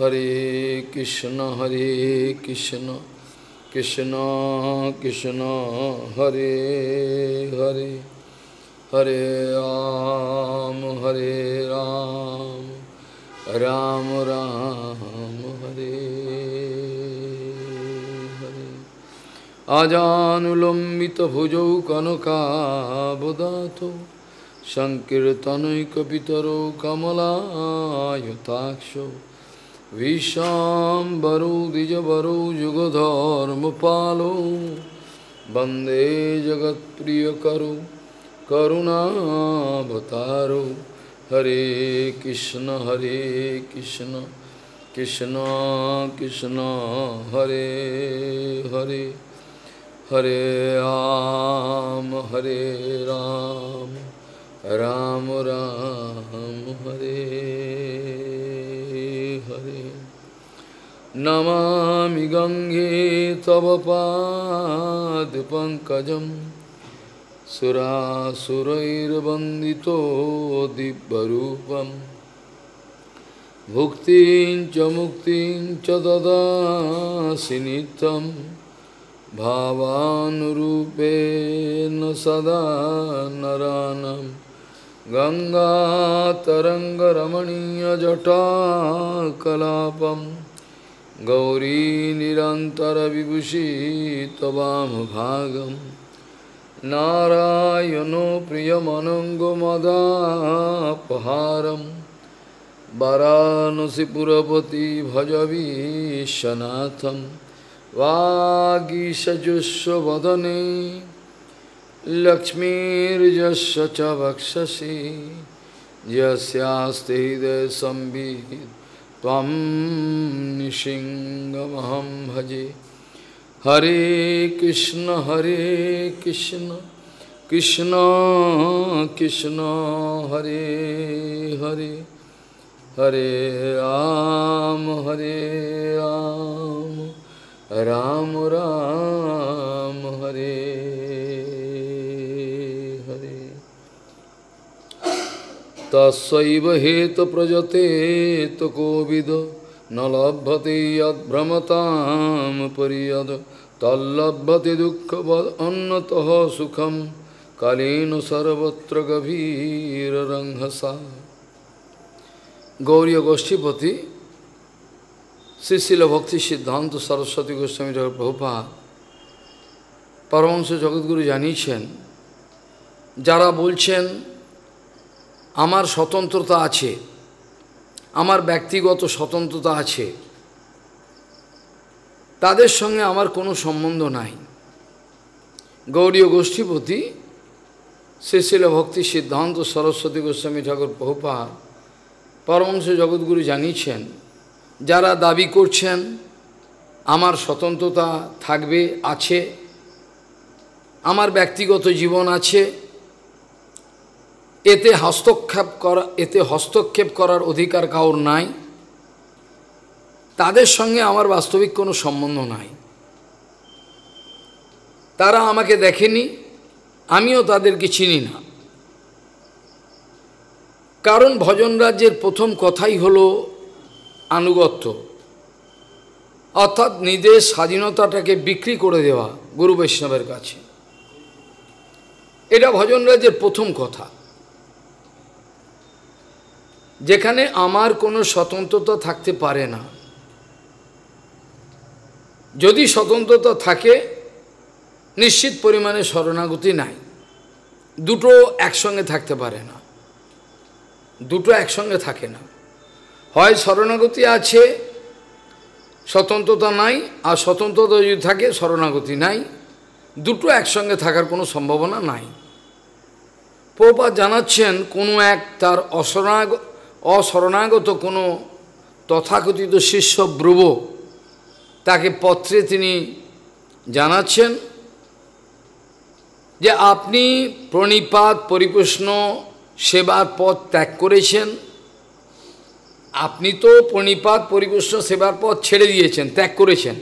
Hare Krishna Hare Krishna Krishna Krishna Hare Hare Hare Ram Hare Ram Ram Ram Hare Hare Ajanulambita bhujau kanaka bodhato Sankirtanai kapitaro kamalaya taksho वंदे जगत प्रिय करु करुणा बतारो हरे कृष्ण हरे कृष्ण कृष्ण कृष्ण हरे हरे हरे राम हरे राम राम राम हरे हरे नमामि गंगे तव पाद पंकज दिव्यरूपं भुक्तिं च मुक्तिं च ददासि नित्यं सदा नरानम् गंगा विभूषित वाम भागम नारायणो प्रियमनङ्गमदापहारं वरानसिपुरपति भजवीशनाथं वागीशजुष्वदने लक्ष्मीर्जस्वच वक्षसी यस्यास्ते हृदय संविद त्वं निशिङ्गमहं भजे हरे कृष्ण हरे कृष्ण कृष्ण कृष्ण हरे हरे हरे राम हरे राम राम राम हरे তৈব হেত প্রজতে তো কোবিদ নলভ্যতে যদ্ভ্রমতাম পরিয়দ তল্লভ্যতে দুঃখ অন্যত সুখম কালীন সর্বত্র গভীর রংহসা গৌরী গোষ্ঠীপতি শ্রীশীল ভক্তি সিদ্ধান্ত সরস্বতী গোস্বামী ঠাকুর প্রভুপা পরমংস জগৎগুরু জানিয়েছেন যারা বলছেন আমার স্বতন্ত্রতা আছে আমার ব্যক্তিগত স্বতন্ত্রতা আছে তাদের সঙ্গে আমার কোনো সম্বন্ধ নাই গৌরীয় গোষ্ঠীপতি শিশিল ভক্তি সিদ্ধান্ত সরস্বতী গোস্বামী ঠাকুর প্রভুপাল পরমংশ জগৎগুরু জানিয়েছেন যারা দাবি করছেন আমার স্বতন্ত্রতা থাকবে আছে আমার ব্যক্তিগত জীবন আছে এতে হস্তক্ষেপ করা এতে হস্তক্ষেপ করার অধিকার কাউর নাই তাদের সঙ্গে আমার বাস্তবিক কোনো সম্বন্ধ নাই তারা আমাকে দেখেনি আমিও তাদেরকে চিনি না কারণ ভজন রাজ্যের প্রথম কথাই হল আনুগত্য অর্থাৎ নিজের স্বাধীনতাটাকে বিক্রি করে দেওয়া গুরু বৈষ্ণবের কাছে এটা ভজন রাজ্যের প্রথম কথা যেখানে আমার কোনো স্বতন্ত্রতা থাকতে পারে না যদি স্বতন্ত্রতা থাকে নিশ্চিত পরিমাণে শরণাগতি নাই দুটো একসঙ্গে থাকতে পারে না দুটো একসঙ্গে থাকে না হয় শরণাগতি আছে স্বতন্ত্রতা নাই আর স্বতন্ত্রতা যদি থাকে শরণাগতি নাই দুটো একসঙ্গে থাকার কোনো সম্ভাবনা নাই পোপা জানাচ্ছেন কোনো এক তার অশরণাগত অশরণাগত কোনো তথাকথিত শিষ্য ব্রুব তাকে পত্রে তিনি জানাচ্ছেন যে আপনি প্রণিপাত পরিপ্রশ্ন সেবার পথ ত্যাগ করেছেন আপনি তো প্রণিপাত পরিপ্রশ্ন সেবার পথ ছেড়ে দিয়েছেন ত্যাগ করেছেন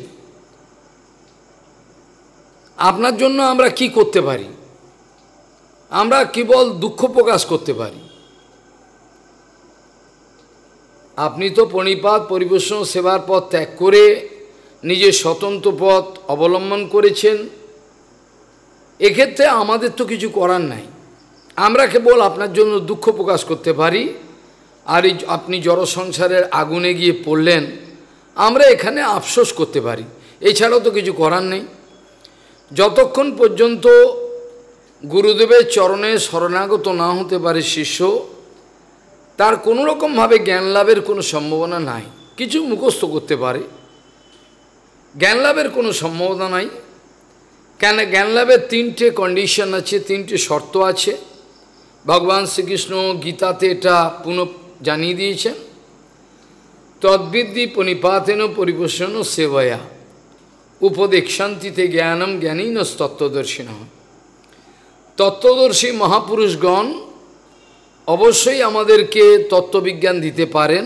আপনার জন্য আমরা কি করতে পারি আমরা কেবল দুঃখ প্রকাশ করতে পারি আপনি তো প্রণিপাত পরিবেশন সেবার পথ ত্যাগ করে নিজের স্বতন্ত্র পথ অবলম্বন করেছেন এক্ষেত্রে আমাদের তো কিছু করার নাই আমরা কেবল আপনার জন্য দুঃখ প্রকাশ করতে পারি আর আপনি জড় সংসারের আগুনে গিয়ে পড়লেন আমরা এখানে আফসোস করতে পারি এছাড়াও তো কিছু করার নেই যতক্ষণ পর্যন্ত গুরুদেবের চরণে শরণাগত না হতে পারে শিষ্য তার কোনো রকমভাবে জ্ঞান লাভের কোনো সম্ভাবনা নাই কিছু মুখস্থ করতে পারে জ্ঞান লাভের কোনো সম্ভাবনা নাই কেন জ্ঞান লাভের তিনটে কন্ডিশন আছে তিনটে শর্ত আছে ভগবান শ্রীকৃষ্ণ গীতাতে এটা পুনঃ জানিয়ে দিয়েছেন তদ্বিদ্যি পণিপাতেন পরিবেশন সেবয়া শান্তিতে জ্ঞানম জ্ঞানীন তত্ত্বদর্শী নহ তত্ত্বদর্শী মহাপুরুষগণ অবশ্যই আমাদেরকে তত্ত্ববিজ্ঞান দিতে পারেন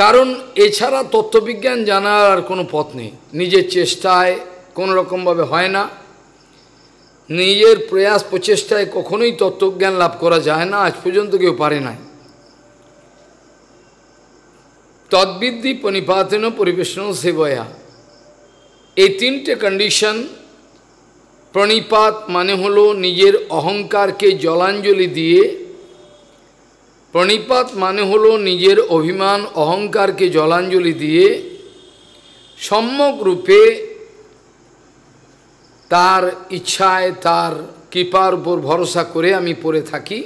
কারণ এছাড়া তত্ত্ববিজ্ঞান জানার আর কোনো পথ নেই নিজের চেষ্টায় কোনো রকমভাবে হয় না নিজের প্রয়াস প্রচেষ্টায় কখনোই তত্ত্বজ্ঞান লাভ করা যায় না আজ পর্যন্ত কেউ পারে নাই তদ্বিদ্যি পনিপাতেন পরিবেশন সেবয়া এই তিনটে কন্ডিশন প্রণিপাত মানে হলো নিজের অহংকারকে জলাঞ্জলি দিয়ে প্রণিপাত মানে হলো নিজের অভিমান অহংকারকে জলাঞ্জলি দিয়ে সম্যক রূপে তার ইচ্ছায় তার কৃপার উপর ভরসা করে আমি পড়ে থাকি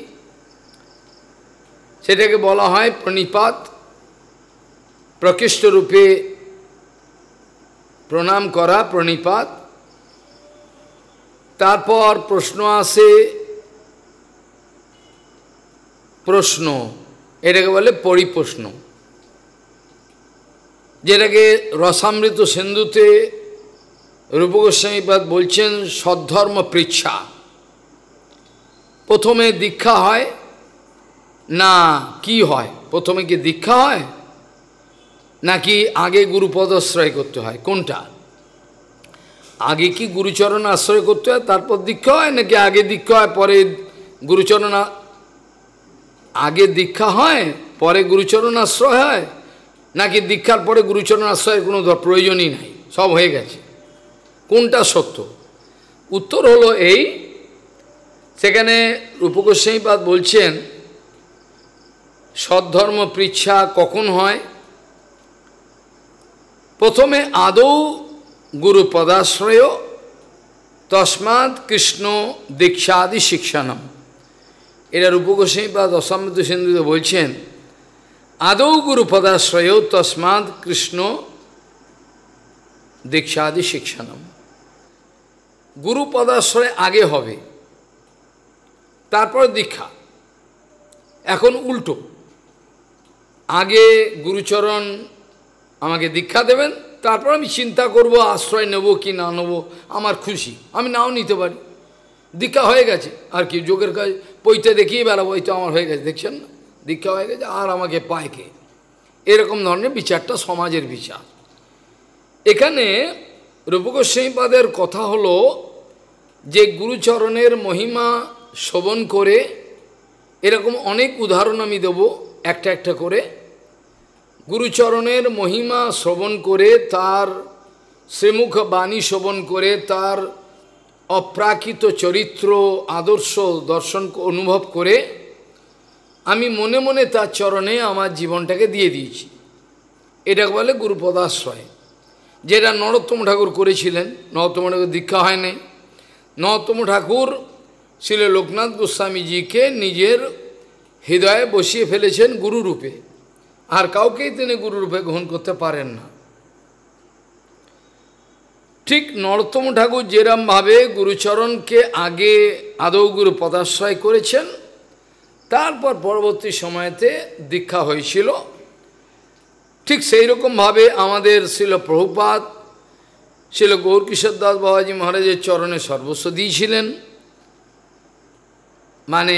সেটাকে বলা হয় প্রণিপাত রূপে প্রণাম করা প্রণিপাত তারপর প্রশ্ন আসে প্রশ্ন এটাকে বলে পরিপ্রশ্ন যেটাকে রসামৃত সিন্ধুতে রূপগোস্বামীপাদ বলছেন সদ্ধর্ম পৃচ্ছা প্রথমে দীক্ষা হয় না কি হয় প্রথমে কি দীক্ষা হয় নাকি আগে গুরুপদাশ্রয় করতে হয় কোনটা আগে কি গুরুচরণ আশ্রয় করতে হয় তারপর দীক্ষা হয় নাকি আগে দীক্ষা হয় পরে গুরুচরণ আগে দীক্ষা হয় পরে গুরুচরণ আশ্রয় হয় নাকি দীক্ষার পরে গুরুচরণ আশ্রয়ের কোনো প্রয়োজনই নাই সব হয়ে গেছে কোনটা সত্য উত্তর হলো এই সেখানে রূপগোস্বাইপাদ বলছেন সদ্ধর্ম পৃচ্ছা কখন হয় প্রথমে আদৌ গুরু পদাশ্রয় তসমাদ কৃষ্ণ দীক্ষাদি শিক্ষানম এরা রূপগোস্বামী বা দশামৃত সিন্ধুতে বলছেন আদৌ গুরু পদাশ্রয় তসমাদ কৃষ্ণ দীক্ষাদি শিক্ষানম গুরু পদাশ্রয় আগে হবে তারপর দীক্ষা এখন উল্টো আগে গুরুচরণ আমাকে দীক্ষা দেবেন তারপর আমি চিন্তা করব আশ্রয় নেব কি না নেব আমার খুশি আমি নাও নিতে পারি দীক্ষা হয়ে গেছে আর কি যোগের কাজ পৈতে দেখিয়ে বেড়াবো ওই তো আমার হয়ে গেছে দেখছেন না দীক্ষা হয়ে গেছে আর আমাকে পায় কে এরকম ধরনের বিচারটা সমাজের বিচার এখানে রূপগোস্বাইপাদের কথা হলো যে গুরুচরণের মহিমা শোভন করে এরকম অনেক উদাহরণ আমি দেব একটা একটা করে গুরুচরণের মহিমা শ্রবণ করে তার শ্রীমুখ বাণী শ্রবণ করে তার অপ্রাকৃত চরিত্র আদর্শ দর্শন অনুভব করে আমি মনে মনে তার চরণে আমার জীবনটাকে দিয়ে দিয়েছি এটাকে বলে গুরুপদাশ্রয় যেটা নরোত্তম ঠাকুর করেছিলেন নরোত্তম ঠাকুর দীক্ষা হয় নাই নরোত্তম ঠাকুর ছিল লোকনাথ গোস্বামীজিকে নিজের হৃদয়ে বসিয়ে ফেলেছেন গুরুরূপে আর কাউকেই তিনি গুরুরূপে গ্রহণ করতে পারেন না ঠিক নরোত্তম ঠাকুর যেরমভাবে গুরুচরণকে আগে আদৌ গুরু পদাশ্রয় করেছেন তারপর পরবর্তী সময়তে দীক্ষা হয়েছিল ঠিক সেই রকমভাবে আমাদের ছিল প্রভুপাত ছিল গৌরকিশোর দাস বাবাজী মহারাজের চরণে সর্বস্ব দিয়েছিলেন মানে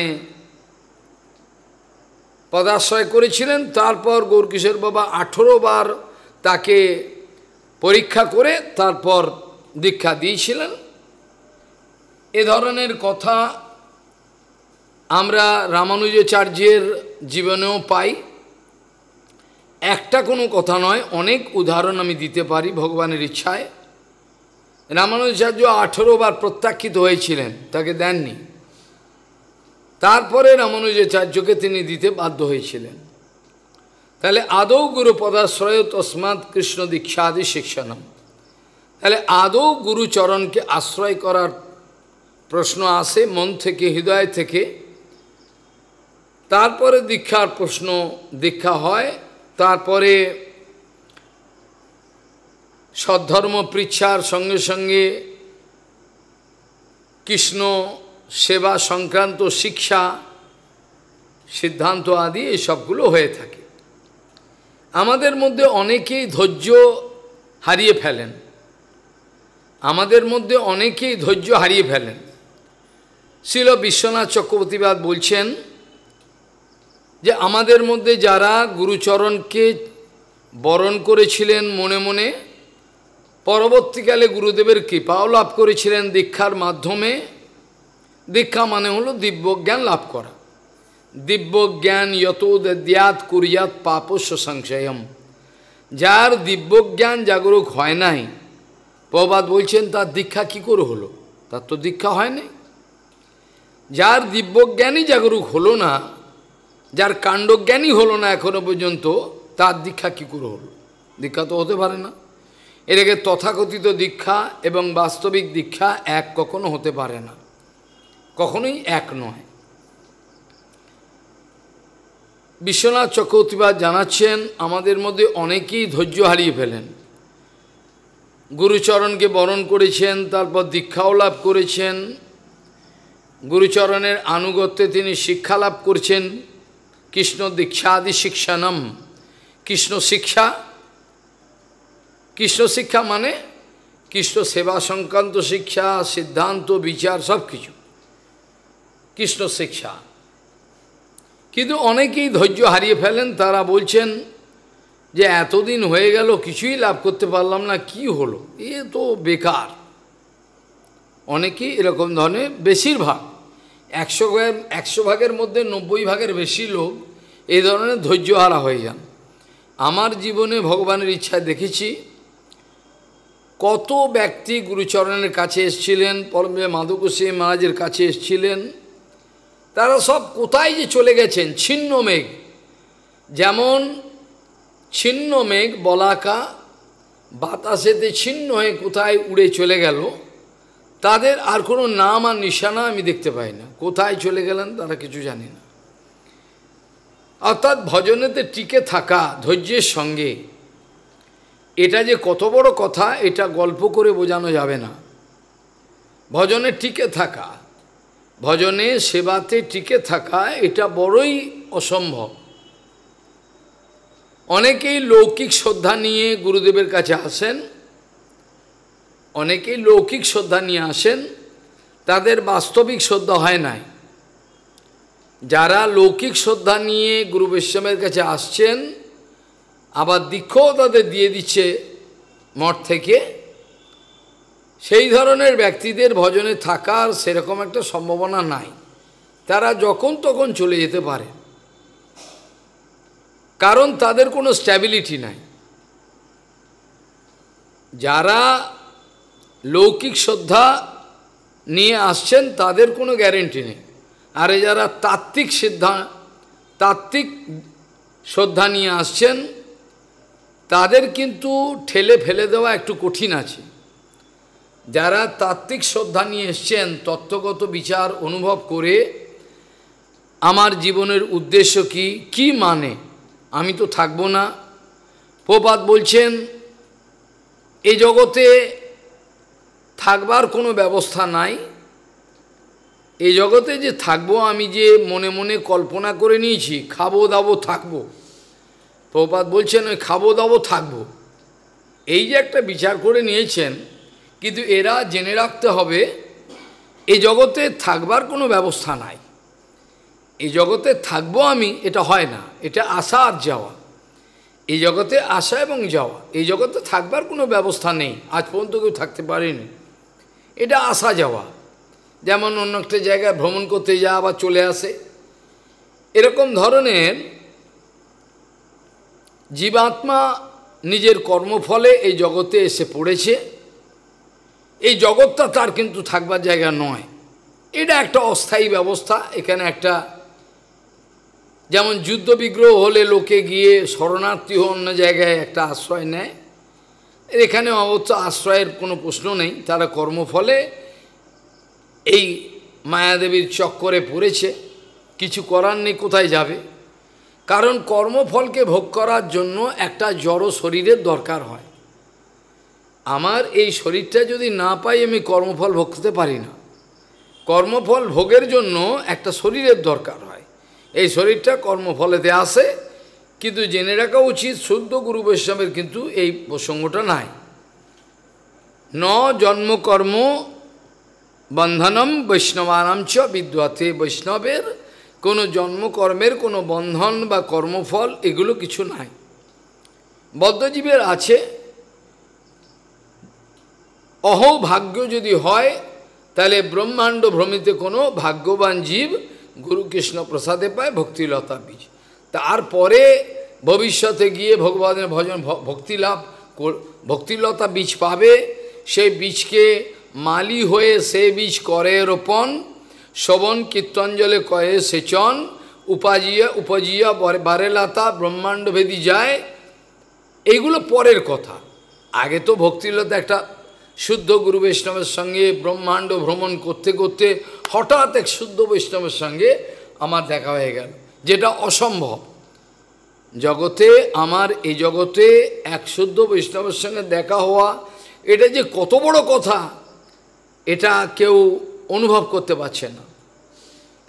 পদাশ্রয় করেছিলেন তারপর গৌরকিশোর বাবা আঠেরো বার তাকে পরীক্ষা করে তারপর দীক্ষা দিয়েছিলেন এ ধরনের কথা আমরা রামানুজাচার্যের জীবনেও পাই একটা কোনো কথা নয় অনেক উদাহরণ আমি দিতে পারি ভগবানের ইচ্ছায় রামানুজাচার্য আঠেরো বার প্রত্যাখ্যিত হয়েছিলেন তাকে দেননি তারপরে রামানুজাচার্যকে তিনি দিতে বাধ্য হয়েছিলেন তাহলে আদৌ গুরু পদাশ্রয় তসমাৎ কৃষ্ণ দীক্ষাদি শিক্ষানাম তাহলে আদৌ গুরুচরণকে আশ্রয় করার প্রশ্ন আসে মন থেকে হৃদয় থেকে তারপরে দীক্ষার প্রশ্ন দীক্ষা হয় তারপরে সদ্ধর্ম পৃচ্ছার সঙ্গে সঙ্গে কৃষ্ণ সেবা সংক্রান্ত শিক্ষা সিদ্ধান্ত আদি এইসবগুলো হয়ে থাকে আমাদের মধ্যে অনেকেই ধৈর্য হারিয়ে ফেলেন আমাদের মধ্যে অনেকেই ধৈর্য হারিয়ে ফেলেন শিল বিশ্বনাথ চক্রবর্তীবাদ বলছেন যে আমাদের মধ্যে যারা গুরুচরণকে বরণ করেছিলেন মনে মনে পরবর্তীকালে গুরুদেবের কৃপাও লাভ করেছিলেন দীক্ষার মাধ্যমে দীক্ষা মানে হলো দিব্যজ্ঞান লাভ করা দিব্যজ্ঞান দেয়াত কুরিয়াত পাপস্য সংশয়ম যার দিব্যজ্ঞান জাগরুক হয় নাই প্রবাদ বলছেন তার দীক্ষা কি করে হলো তার তো দীক্ষা হয়নি যার দিব্যজ্ঞানই জাগরুক হলো না যার কাণ্ডজ্ঞানই হলো না এখনো পর্যন্ত তার দীক্ষা কি করে হলো দীক্ষা তো হতে পারে না এটাকে তথাকথিত দীক্ষা এবং বাস্তবিক দীক্ষা এক কখনো হতে পারে না কখনোই এক নয় বিশ্বনাথ চক্রবর্তীবাদ জানাচ্ছেন আমাদের মধ্যে অনেকেই ধৈর্য হারিয়ে ফেলেন গুরুচরণকে বরণ করেছেন তারপর দীক্ষাও লাভ করেছেন গুরুচরণের আনুগত্যে তিনি শিক্ষা লাভ করছেন কৃষ্ণ দীক্ষা আদি শিক্ষানম কৃষ্ণ শিক্ষা কৃষ্ণ শিক্ষা মানে কৃষ্ণ সেবা সংক্রান্ত শিক্ষা সিদ্ধান্ত বিচার সব কিছু কৃষ্ণ শিক্ষা কিন্তু অনেকেই ধৈর্য হারিয়ে ফেলেন তারা বলছেন যে এতদিন হয়ে গেল কিছুই লাভ করতে পারলাম না কি হলো এ তো বেকার অনেকেই এরকম ধরনের বেশিরভাগ একশো একশো ভাগের মধ্যে নব্বই ভাগের বেশি লোক এই ধরনের ধৈর্য হারা হয়ে যান আমার জীবনে ভগবানের ইচ্ছায় দেখেছি কত ব্যক্তি গুরুচরণের কাছে এসছিলেন পরমে মাধুকুসী মহারাজের কাছে এসছিলেন তারা সব কোথায় যে চলে গেছেন ছিন্ন মেঘ যেমন ছিন্ন মেঘ বলাকা বাতাসেতে ছিন্ন হয়ে কোথায় উড়ে চলে গেল তাদের আর কোনো নাম আর নিশানা আমি দেখতে পাই না কোথায় চলে গেলেন তারা কিছু জানি না অর্থাৎ ভজনেতে টিকে থাকা ধৈর্যের সঙ্গে এটা যে কত বড় কথা এটা গল্প করে বোঝানো যাবে না ভজনে টিকে থাকা ভজনে সেবাতে টিকে থাকা এটা বড়ই অসম্ভব অনেকেই লৌকিক শ্রদ্ধা নিয়ে গুরুদেবের কাছে আসেন অনেকেই লৌকিক শ্রদ্ধা নিয়ে আসেন তাদের বাস্তবিক শ্রদ্ধা হয় নাই যারা লৌকিক শ্রদ্ধা নিয়ে গুরু বৈষ্ণবের কাছে আসছেন আবার দীক্ষও তাদের দিয়ে দিচ্ছে মঠ থেকে সেই ধরনের ব্যক্তিদের ভজনে থাকার সেরকম একটা সম্ভাবনা নাই তারা যখন তখন চলে যেতে পারে কারণ তাদের কোনো স্ট্যাবিলিটি নাই যারা লৌকিক শ্রদ্ধা নিয়ে আসছেন তাদের কোনো গ্যারেন্টি নেই আর যারা তাত্ত্বিক সিদ্ধা তাত্ত্বিক শ্রদ্ধা নিয়ে আসছেন তাদের কিন্তু ঠেলে ফেলে দেওয়া একটু কঠিন আছে যারা তাত্ত্বিক শ্রদ্ধা নিয়ে এসছেন তত্ত্বগত বিচার অনুভব করে আমার জীবনের উদ্দেশ্য কি কি মানে আমি তো থাকব না প্রপাত বলছেন এ জগতে থাকবার কোনো ব্যবস্থা নাই এ জগতে যে থাকব আমি যে মনে মনে কল্পনা করে নিয়েছি খাবো দাবো থাকবো প্রপাত বলছেন ওই খাবো দাবো থাকবো এই যে একটা বিচার করে নিয়েছেন কিন্তু এরা জেনে রাখতে হবে এই জগতে থাকবার কোনো ব্যবস্থা নাই এই জগতে থাকবো আমি এটা হয় না এটা আসা আর যাওয়া এই জগতে আসা এবং যাওয়া এই জগতে থাকবার কোনো ব্যবস্থা নেই আজ পর্যন্ত কেউ থাকতে পারেনি এটা আসা যাওয়া যেমন অন্য একটা জায়গায় ভ্রমণ করতে যাওয়া বা চলে আসে এরকম ধরনের জীবাত্মা নিজের কর্মফলে এই জগতে এসে পড়েছে এই জগৎটা তার কিন্তু থাকবার জায়গা নয় এটা একটা অস্থায়ী ব্যবস্থা এখানে একটা যেমন যুদ্ধ বিগ্রহ হলে লোকে গিয়ে শরণার্থী অন্য জায়গায় একটা আশ্রয় নেয় এখানে অবশ্য আশ্রয়ের কোনো প্রশ্ন নেই তারা কর্মফলে এই মায়াদেবীর চক্করে পড়েছে কিছু করার নেই কোথায় যাবে কারণ কর্মফলকে ভোগ করার জন্য একটা জড় শরীরের দরকার হয় আমার এই শরীরটা যদি না পাই আমি কর্মফল ভোগতে পারি না কর্মফল ভোগের জন্য একটা শরীরের দরকার হয় এই শরীরটা কর্মফলেতে আসে কিন্তু জেনে রাখা উচিত শুদ্ধ গুরু বৈষ্ণবের কিন্তু এই প্রসঙ্গটা নাই ন জন্মকর্ম বন্ধনম বৈষ্ণবানাম চ বিদ্যাতে বৈষ্ণবের কোনো জন্মকর্মের কোনো বন্ধন বা কর্মফল এগুলো কিছু নাই বদ্ধজীবের আছে অহভাগ্য যদি হয় তাহলে ব্রহ্মাণ্ড ভ্রমিতে কোনো ভাগ্যবান জীব গুরু কৃষ্ণ প্রসাদে পায় ভক্তিলতা বীজ তারপরে ভবিষ্যতে গিয়ে ভগবানের ভজন ভক্তিলাভ ভক্তিলতা বীজ পাবে সেই বীজকে মালি হয়ে সে বীজ করে রোপণ শবন কীর্তঞ্জলে কয়ে সেচন উপাজিয়া উপজিয়া বারেলাতা ব্রহ্মাণ্ডভেদী যায় এইগুলো পরের কথা আগে তো ভক্তিলতা একটা শুদ্ধ গুরু বৈষ্ণবের সঙ্গে ব্রহ্মাণ্ড ভ্রমণ করতে করতে হঠাৎ এক শুদ্ধ বৈষ্ণবের সঙ্গে আমার দেখা হয়ে গেল যেটা অসম্ভব জগতে আমার এই জগতে এক শুদ্ধ বৈষ্ণবের সঙ্গে দেখা হওয়া এটা যে কত বড় কথা এটা কেউ অনুভব করতে পারছে না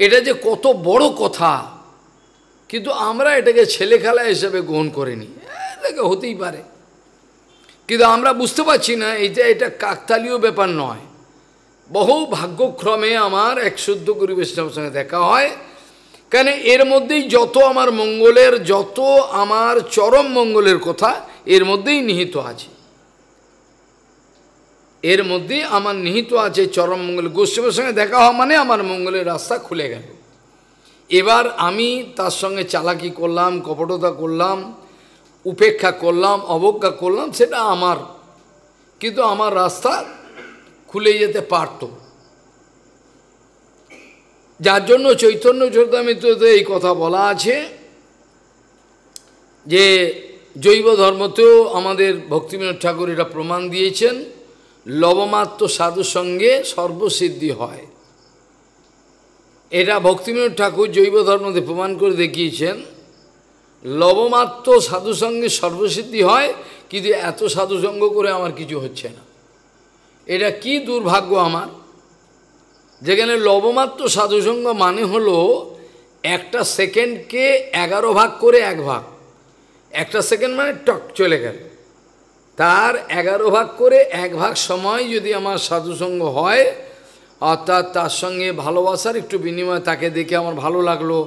এটা যে কত বড় কথা কিন্তু আমরা এটাকে ছেলেখেলা হিসেবে গ্রহণ করিনি এটাকে হতেই পারে কিন্তু আমরা বুঝতে পারছি না এইটা এটা কাকতালীয় ব্যাপার নয় বহু ভাগ্যক্রমে আমার এক শুদ্ধ গুরু বৈষ্ণবের সঙ্গে দেখা হয় কেন এর মধ্যেই যত আমার মঙ্গলের যত আমার চরম মঙ্গলের কথা এর মধ্যেই নিহিত আছে এর মধ্যেই আমার নিহিত আছে চরম মঙ্গল গোস্বামীর সঙ্গে দেখা হওয়া মানে আমার মঙ্গলের রাস্তা খুলে গেল এবার আমি তার সঙ্গে চালাকি করলাম কপটতা করলাম উপেক্ষা করলাম অবজ্ঞা করলাম সেটা আমার কিন্তু আমার রাস্তা খুলে যেতে পারত যার জন্য চৈতন্য চৈতামিত্রতে এই কথা বলা আছে যে জৈব ধর্মতেও আমাদের ভক্তিবিনোদ ঠাকুর এটা প্রমাণ দিয়েছেন লবমাত্র সাধুর সঙ্গে সর্বসিদ্ধি হয় এটা ভক্তিবিনোদ ঠাকুর জৈব ধর্মতে প্রমাণ করে দেখিয়েছেন লবমাত্র সাধুসঙ্গে সর্বসিদ্ধি হয় কিন্তু এত সাধুসঙ্গ করে আমার কিছু হচ্ছে না এটা কি দুর্ভাগ্য আমার যেখানে লবমাত্র সাধুসঙ্গ মানে হলো একটা সেকেন্ডকে এগারো ভাগ করে এক ভাগ একটা সেকেন্ড মানে টক চলে গেল তার এগারো ভাগ করে এক ভাগ সময় যদি আমার সাধুসঙ্গ হয় অর্থাৎ তার সঙ্গে ভালোবাসার একটু বিনিময় তাকে দেখে আমার ভালো লাগলো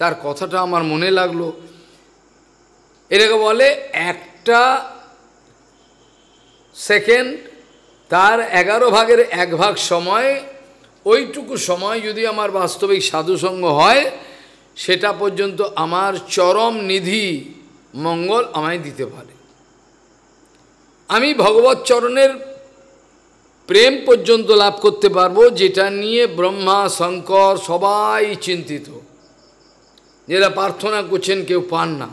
তার কথাটা আমার মনে লাগলো এটাকে বলে একটা সেকেন্ড তার এগারো ভাগের এক ভাগ সময় ওইটুকু সময় যদি আমার বাস্তবিক সাধুসঙ্গ হয় সেটা পর্যন্ত আমার চরম নিধি মঙ্গল আমায় দিতে পারে আমি ভগবত চরণের প্রেম পর্যন্ত লাভ করতে পারবো যেটা নিয়ে ব্রহ্মা শঙ্কর সবাই চিন্তিত যেটা প্রার্থনা করছেন কেউ পান না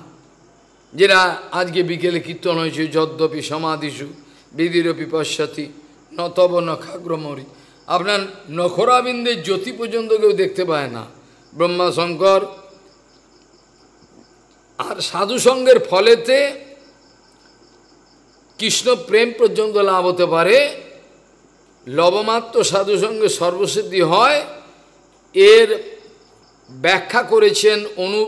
যেটা আজকে বিকেলে কীর্তন হয়েছে যদ্যপি সমাধিসু বিধিরপি পশ্চাতি নতব নখাগ্রমরি আপনার নখরাবিন্দের জ্যোতি পর্যন্ত কেউ দেখতে পায় না ব্রহ্মাশঙ্কর আর সাধুসঙ্গের ফলেতে কৃষ্ণ প্রেম পর্যন্ত লাভ হতে পারে লবমাত্র সাধুসঙ্গে সর্বসিদ্ধি হয় এর ব্যাখ্যা করেছেন অনু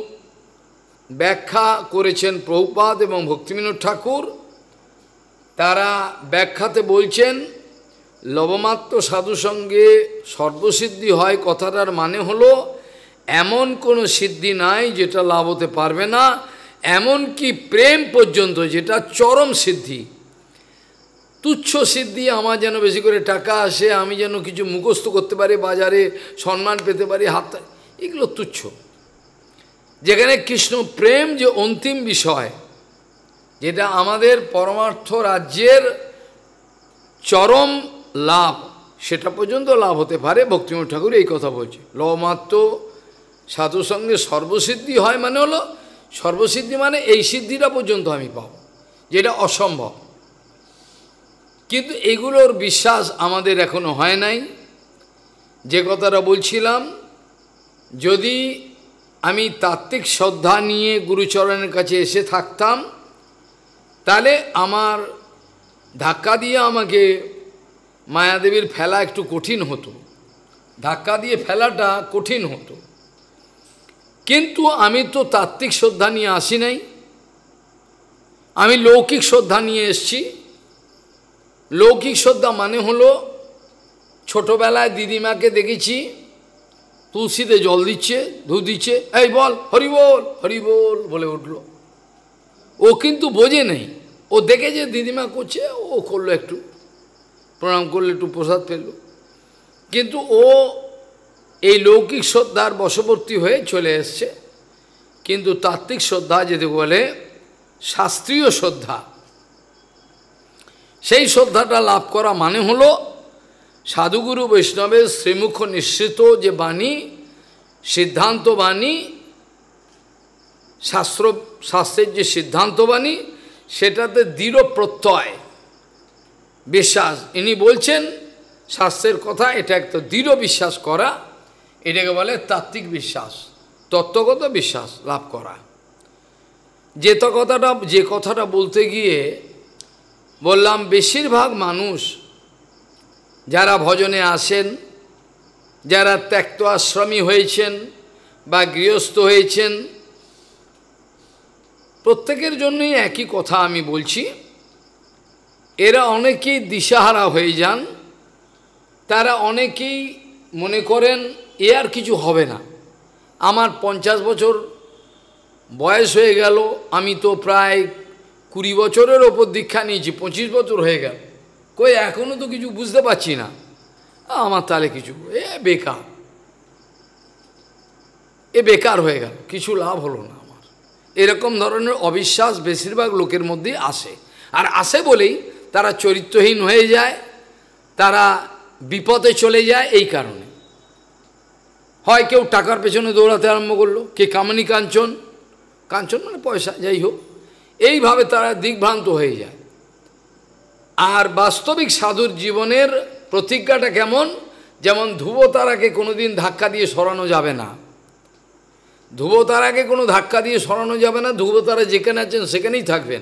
ব্যাখ্যা করেছেন প্রভুপাদ এবং ভক্তিবিনোদ ঠাকুর তারা ব্যাখ্যাতে বলছেন লবমাত্র সাধু সঙ্গে সর্বসিদ্ধি হয় কথাটার মানে হলো এমন কোনো সিদ্ধি নাই যেটা লাভ হতে পারবে না এমন কি প্রেম পর্যন্ত যেটা চরম সিদ্ধি তুচ্ছ সিদ্ধি আমার যেন বেশি করে টাকা আসে আমি যেন কিছু মুখস্থ করতে পারি বাজারে সম্মান পেতে পারি হাত এগুলো তুচ্ছ যেখানে কৃষ্ণ প্রেম যে অন্তিম বিষয় যেটা আমাদের পরমার্থ রাজ্যের চরম লাভ সেটা পর্যন্ত লাভ হতে পারে ভক্তিম ঠাকুর এই কথা বলছে লমাত্র সাধু সঙ্গে সর্বসিদ্ধি হয় মানে হলো সর্বসিদ্ধি মানে এই সিদ্ধিটা পর্যন্ত আমি পাব যেটা অসম্ভব কিন্তু এগুলোর বিশ্বাস আমাদের এখনো হয় নাই যে কথাটা বলছিলাম যদি আমি তাত্ত্বিক শ্রদ্ধা নিয়ে গুরুচরণের কাছে এসে থাকতাম তাহলে আমার ধাক্কা দিয়ে আমাকে মায়াদেবীর ফেলা একটু কঠিন হতো ধাক্কা দিয়ে ফেলাটা কঠিন হতো কিন্তু আমি তো তাত্ত্বিক শ্রদ্ধা নিয়ে আসি নাই আমি লৌকিক শ্রদ্ধা নিয়ে এসছি লৌকিক শ্রদ্ধা মানে হলো ছোটবেলায় দিদিমাকে দেখেছি তুলসীতে জল দিচ্ছে ধু দিচ্ছে এই বল হরি বল হরি বল বলে উঠল ও কিন্তু বোঝে নেই ও দেখে যে দিদিমা করছে ও করলো একটু প্রণাম করলে একটু প্রসাদ ফেললো কিন্তু ও এই লৌকিক শ্রদ্ধার বশবর্তী হয়ে চলে এসছে কিন্তু তাত্ত্বিক শ্রদ্ধা যেতে বলে শাস্ত্রীয় শ্রদ্ধা সেই শ্রদ্ধাটা লাভ করা মানে হলো সাধুগুরু বৈষ্ণবের শ্রীমুখ নিশ্চিত যে বাণী সিদ্ধান্ত বাণী শাস্ত্র শাস্ত্রের যে সিদ্ধান্ত বাণী সেটাতে দৃঢ় প্রত্যয় বিশ্বাস ইনি বলছেন শাস্ত্রের কথা এটা একটা দৃঢ় বিশ্বাস করা এটাকে বলে তাত্ত্বিক বিশ্বাস তত্ত্বগত বিশ্বাস লাভ করা যে কথাটা যে কথাটা বলতে গিয়ে বললাম বেশিরভাগ মানুষ যারা ভজনে আসেন যারা ত্যক্ত আশ্রমী হয়েছেন বা গৃহস্থ হয়েছেন প্রত্যেকের জন্যই একই কথা আমি বলছি এরা অনেকেই দিশাহারা হয়ে যান তারা অনেকেই মনে করেন এ আর কিছু হবে না আমার পঞ্চাশ বছর বয়স হয়ে গেল আমি তো প্রায় কুড়ি বছরের ওপর দীক্ষা নিয়েছি পঁচিশ বছর হয়ে গেল কই এখনও তো কিছু বুঝতে পারছি না আমার তাহলে কিছু এ বেকার এ বেকার হয়ে গেল কিছু লাভ হলো না আমার এরকম ধরনের অবিশ্বাস বেশিরভাগ লোকের মধ্যে আসে আর আসে বলেই তারা চরিত্রহীন হয়ে যায় তারা বিপদে চলে যায় এই কারণে হয় কেউ টাকার পেছনে দৌড়াতে আরম্ভ করলো কে কামনি কাঞ্চন কাঞ্চন মানে পয়সা যাই হোক এইভাবে তারা দিকভ্রান্ত হয়ে যায় আর বাস্তবিক সাধুর জীবনের প্রতিজ্ঞাটা কেমন যেমন ধুবতারাকে কোনোদিন ধাক্কা দিয়ে সরানো যাবে না ধুবতারাকে কোনো ধাক্কা দিয়ে সরানো যাবে না ধ্রুবতারা যেখানে আছেন সেখানেই থাকবেন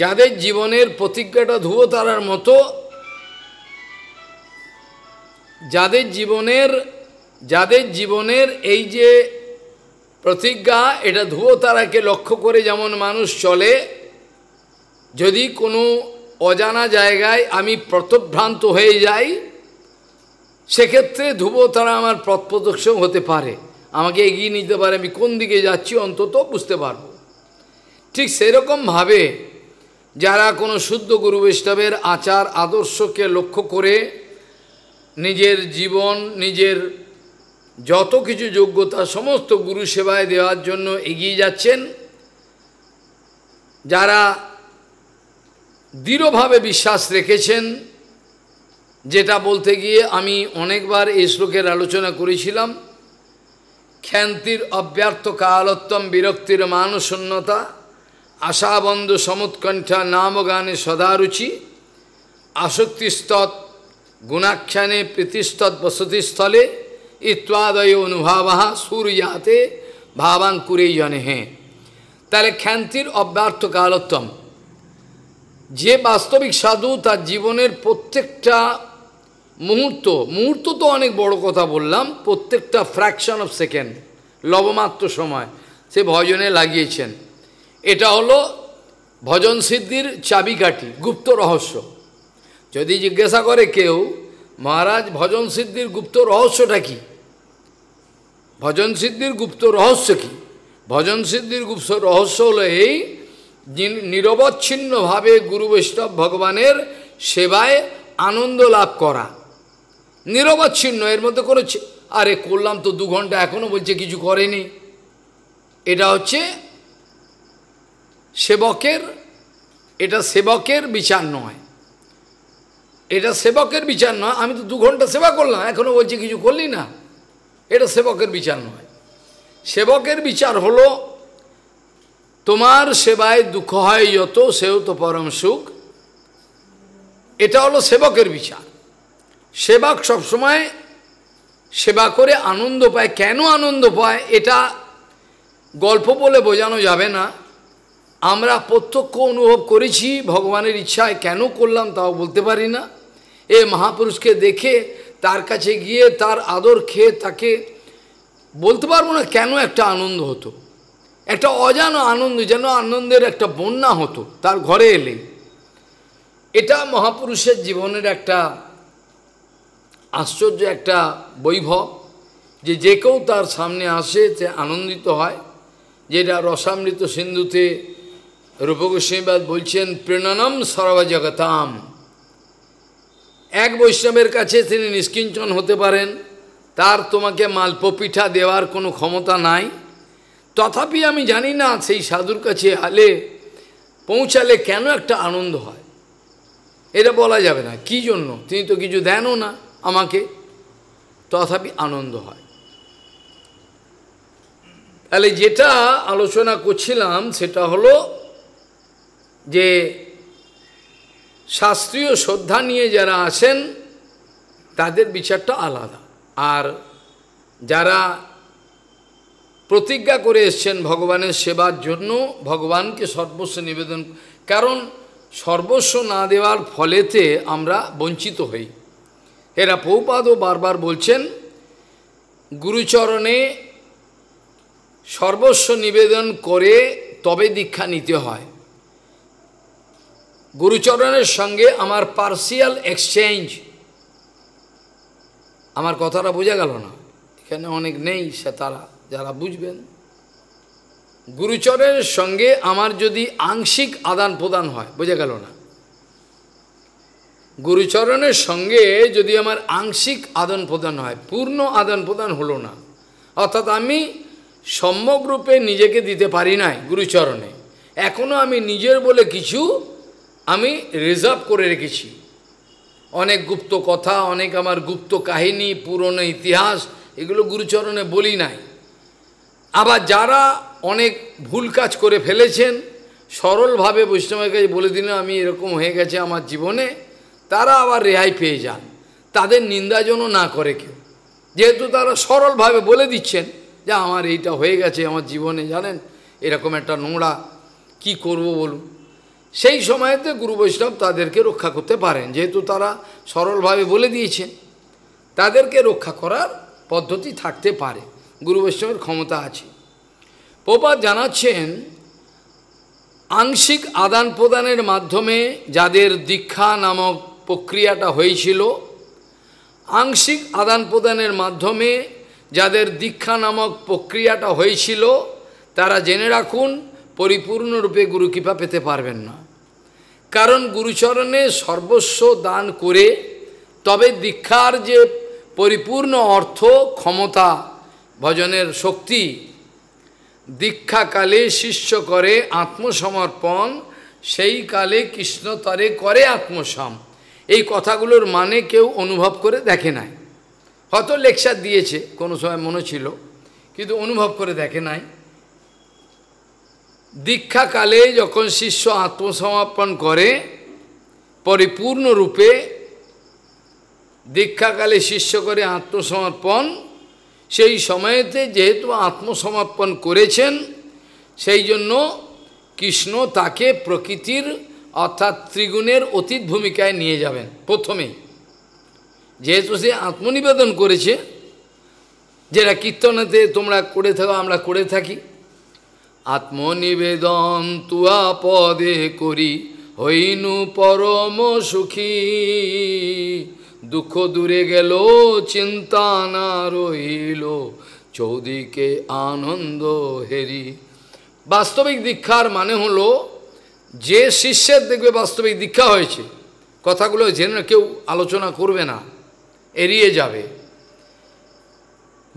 যাদের জীবনের প্রতিজ্ঞাটা ধুবতারার মতো যাদের জীবনের যাদের জীবনের এই যে প্রতিজ্ঞা এটা ধুবতারাকে লক্ষ্য করে যেমন মানুষ চলে যদি কোনো অজানা জায়গায় আমি প্রতভ্রান্ত হয়ে যাই সেক্ষেত্রে ধ্রুবতারা তারা আমার পথ হতে পারে আমাকে এগিয়ে নিতে পারে আমি কোন দিকে যাচ্ছি অন্তত বুঝতে পারব ঠিক সেরকমভাবে যারা কোনো শুদ্ধ গুরু বৈষ্ণবের আচার আদর্শকে লক্ষ্য করে নিজের জীবন নিজের যত কিছু যোগ্যতা সমস্ত গুরু সেবায় দেওয়ার জন্য এগিয়ে যাচ্ছেন যারা দৃঢ়ভাবে বিশ্বাস রেখেছেন যেটা বলতে গিয়ে আমি অনেকবার এই শ্লোকের আলোচনা করেছিলাম খ্যান্তির অব্যর্থ কালত্তম বিরক্তির মানশূন্যতা আশাবন্ধ সমৎকণ্ঠা নাম গানে সদারুচি আসক্তিস্তৎ গুণাখ্যানে প্রীতিস্তৎ বসতিস্থলে ইত্যাদয় অনুভাবাহা সূর্যাতে ভাবাঙ্কুরে জনে হ্যাঁ তাহলে খ্যান্তির অব্যর্থ কালোত্তম যে বাস্তবিক সাধু তার জীবনের প্রত্যেকটা মুহূর্ত মুহূর্ত তো অনেক বড় কথা বললাম প্রত্যেকটা ফ্র্যাকশন অফ সেকেন্ড লবমাত্র সময় সে ভজনে লাগিয়েছেন এটা হলো ভজন সিদ্ধির চাবিকাঠি গুপ্ত রহস্য যদি জিজ্ঞাসা করে কেউ মহারাজ ভজন সিদ্ধির গুপ্ত রহস্যটা কি ভজন সিদ্ধির গুপ্ত রহস্য কি ভজন সিদ্ধির গুপ্ত রহস্য হলো এই নিরবচ্ছিন্নভাবে গুরু বৈষ্ণব ভগবানের সেবায় আনন্দ লাভ করা নিরবচ্ছিন্ন এর মধ্যে কোনো আরে করলাম তো দু ঘন্টা এখনও বলছে কিছু করেনি এটা হচ্ছে সেবকের এটা সেবকের বিচার নয় এটা সেবকের বিচার নয় আমি তো দু ঘন্টা সেবা করলাম এখনও বলছে কিছু করলি না এটা সেবকের বিচার নয় সেবকের বিচার হলো তোমার সেবায় দুঃখ হয় যত সেও তো পরম সুখ এটা হলো সেবকের বিচার সেবক সবসময় সেবা করে আনন্দ পায় কেন আনন্দ পায় এটা গল্প বলে বোঝানো যাবে না আমরা প্রত্যক্ষ অনুভব করেছি ভগবানের ইচ্ছায় কেন করলাম তাও বলতে পারি না এ মহাপুরুষকে দেখে তার কাছে গিয়ে তার আদর খেয়ে তাকে বলতে পারবো না কেন একটা আনন্দ হতো একটা অজানা আনন্দ যেন আনন্দের একটা বন্যা হতো তার ঘরে এলে এটা মহাপুরুষের জীবনের একটা আশ্চর্য একটা বৈভব যে যে কেউ তার সামনে আসে সে আনন্দিত হয় যেটা রসামৃত সিন্ধুতে রূপগোস্বীবাদ বলছেন প্রেরণম সর্বজগতাম এক বৈষ্ণবের কাছে তিনি নিষ্কিঞ্চন হতে পারেন তার তোমাকে মালপপিঠা দেওয়ার কোনো ক্ষমতা নাই তথাপি আমি জানি না সেই সাধুর কাছে আলে পৌঁছালে কেন একটা আনন্দ হয় এটা বলা যাবে না কি জন্য তিনি তো কিছু দেনও না আমাকে তথাপি আনন্দ হয় তাহলে যেটা আলোচনা করছিলাম সেটা হলো যে শাস্ত্রীয় শ্রদ্ধা নিয়ে যারা আসেন তাদের বিচারটা আলাদা আর যারা প্রতিজ্ঞা করে এসছেন ভগবানের সেবার জন্য ভগবানকে সর্বস্ব নিবেদন কারণ সর্বস্ব না দেওয়ার ফলেতে আমরা বঞ্চিত হই এরা পৌপাদও বারবার বলছেন গুরুচরণে সর্বস্ব নিবেদন করে তবে দীক্ষা নিতে হয় গুরুচরণের সঙ্গে আমার পার্সিয়াল এক্সচেঞ্জ আমার কথাটা বোঝা গেল না এখানে অনেক নেই সে তারা যারা বুঝবেন গুরুচরের সঙ্গে আমার যদি আংশিক আদান প্রদান হয় বোঝা গেল না গুরুচরণের সঙ্গে যদি আমার আংশিক আদান প্রদান হয় পূর্ণ আদান প্রদান হলো না অর্থাৎ আমি সম্যকরূপে নিজেকে দিতে পারি নাই গুরুচরণে এখনও আমি নিজের বলে কিছু আমি রিজার্ভ করে রেখেছি অনেক গুপ্ত কথা অনেক আমার গুপ্ত কাহিনী পুরনো ইতিহাস এগুলো গুরুচরণে বলি নাই আবার যারা অনেক ভুল কাজ করে ফেলেছেন সরলভাবে বৈষ্ণবের কাছে বলে দিন আমি এরকম হয়ে গেছে আমার জীবনে তারা আবার রেহাই পেয়ে যান তাদের নিন্দা যেন না করে কেউ যেহেতু তারা সরলভাবে বলে দিচ্ছেন যে আমার এইটা হয়ে গেছে আমার জীবনে জানেন এরকম একটা নোংরা কি করব বলুন সেই সময়তে গুরু বৈষ্ণব তাদেরকে রক্ষা করতে পারেন যেহেতু তারা সরলভাবে বলে দিয়েছেন তাদেরকে রক্ষা করার পদ্ধতি থাকতে পারে গুরু বৈষ্ণবের ক্ষমতা আছে প্রপাত জানাচ্ছেন আংশিক আদান প্রদানের মাধ্যমে যাদের দীক্ষা নামক প্রক্রিয়াটা হয়েছিল আংশিক আদান প্রদানের মাধ্যমে যাদের দীক্ষা নামক প্রক্রিয়াটা হয়েছিল তারা জেনে রাখুন পরিপূর্ণরূপে গুরুকৃপা পেতে পারবেন না কারণ গুরুচরণে সর্বস্ব দান করে তবে দীক্ষার যে পরিপূর্ণ অর্থ ক্ষমতা ভজনের শক্তি দীক্ষাকালে শিষ্য করে আত্মসমর্পণ সেই কালে কৃষ্ণ করে আত্মসম এই কথাগুলোর মানে কেউ অনুভব করে দেখে নাই হয়তো লেকচার দিয়েছে কোনো সময় মনে ছিল কিন্তু অনুভব করে দেখে নাই দীক্ষাকালে যখন শিষ্য আত্মসমর্পণ করে পরিপূর্ণরূপে দীক্ষাকালে শিষ্য করে আত্মসমর্পণ সেই সময়েতে যেহেতু আত্মসমর্পণ করেছেন সেই জন্য কৃষ্ণ তাকে প্রকৃতির অর্থাৎ ত্রিগুণের অতীত ভূমিকায় নিয়ে যাবেন প্রথমেই যেহেতু সে আত্মনিবেদন করেছে যেটা কীর্তনেতে তোমরা করে থাকো আমরা করে থাকি আত্মনিবেদন তুয়া পদে করি হইনু পরম সুখী দুঃখ দূরে গেল চিন্তা না রহিল চৌদিকে আনন্দ হেরি বাস্তবিক দীক্ষার মানে হলো যে শিষ্যের দেখবে বাস্তবিক দীক্ষা হয়েছে কথাগুলো জেনে কেউ আলোচনা করবে না এড়িয়ে যাবে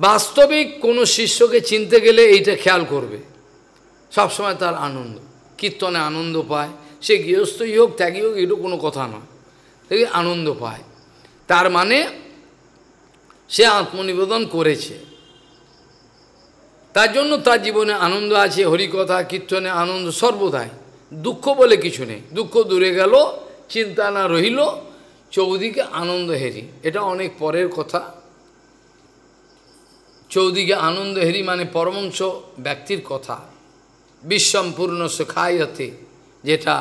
বাস্তবিক কোনো শিষ্যকে চিনতে গেলে এইটা খেয়াল করবে সবসময় তার আনন্দ কীর্তনে আনন্দ পায় সে গৃহস্থই হোক ত্যাগী হোক এটু কোনো কথা নয় দেখি আনন্দ পায় তার মানে সে আত্মনিবেদন করেছে তার জন্য তার জীবনে আনন্দ আছে হরিকথা কীর্তনে আনন্দ সর্বদাই দুঃখ বলে কিছু নেই দুঃখ দূরে গেল চিন্তা না রহিল চৌদিকে আনন্দ হেরি এটা অনেক পরের কথা চৌদিকে আনন্দ হেরি মানে পরমংশ ব্যক্তির কথা বিশ্বম্পূর্ণ সুখায়তে যেটা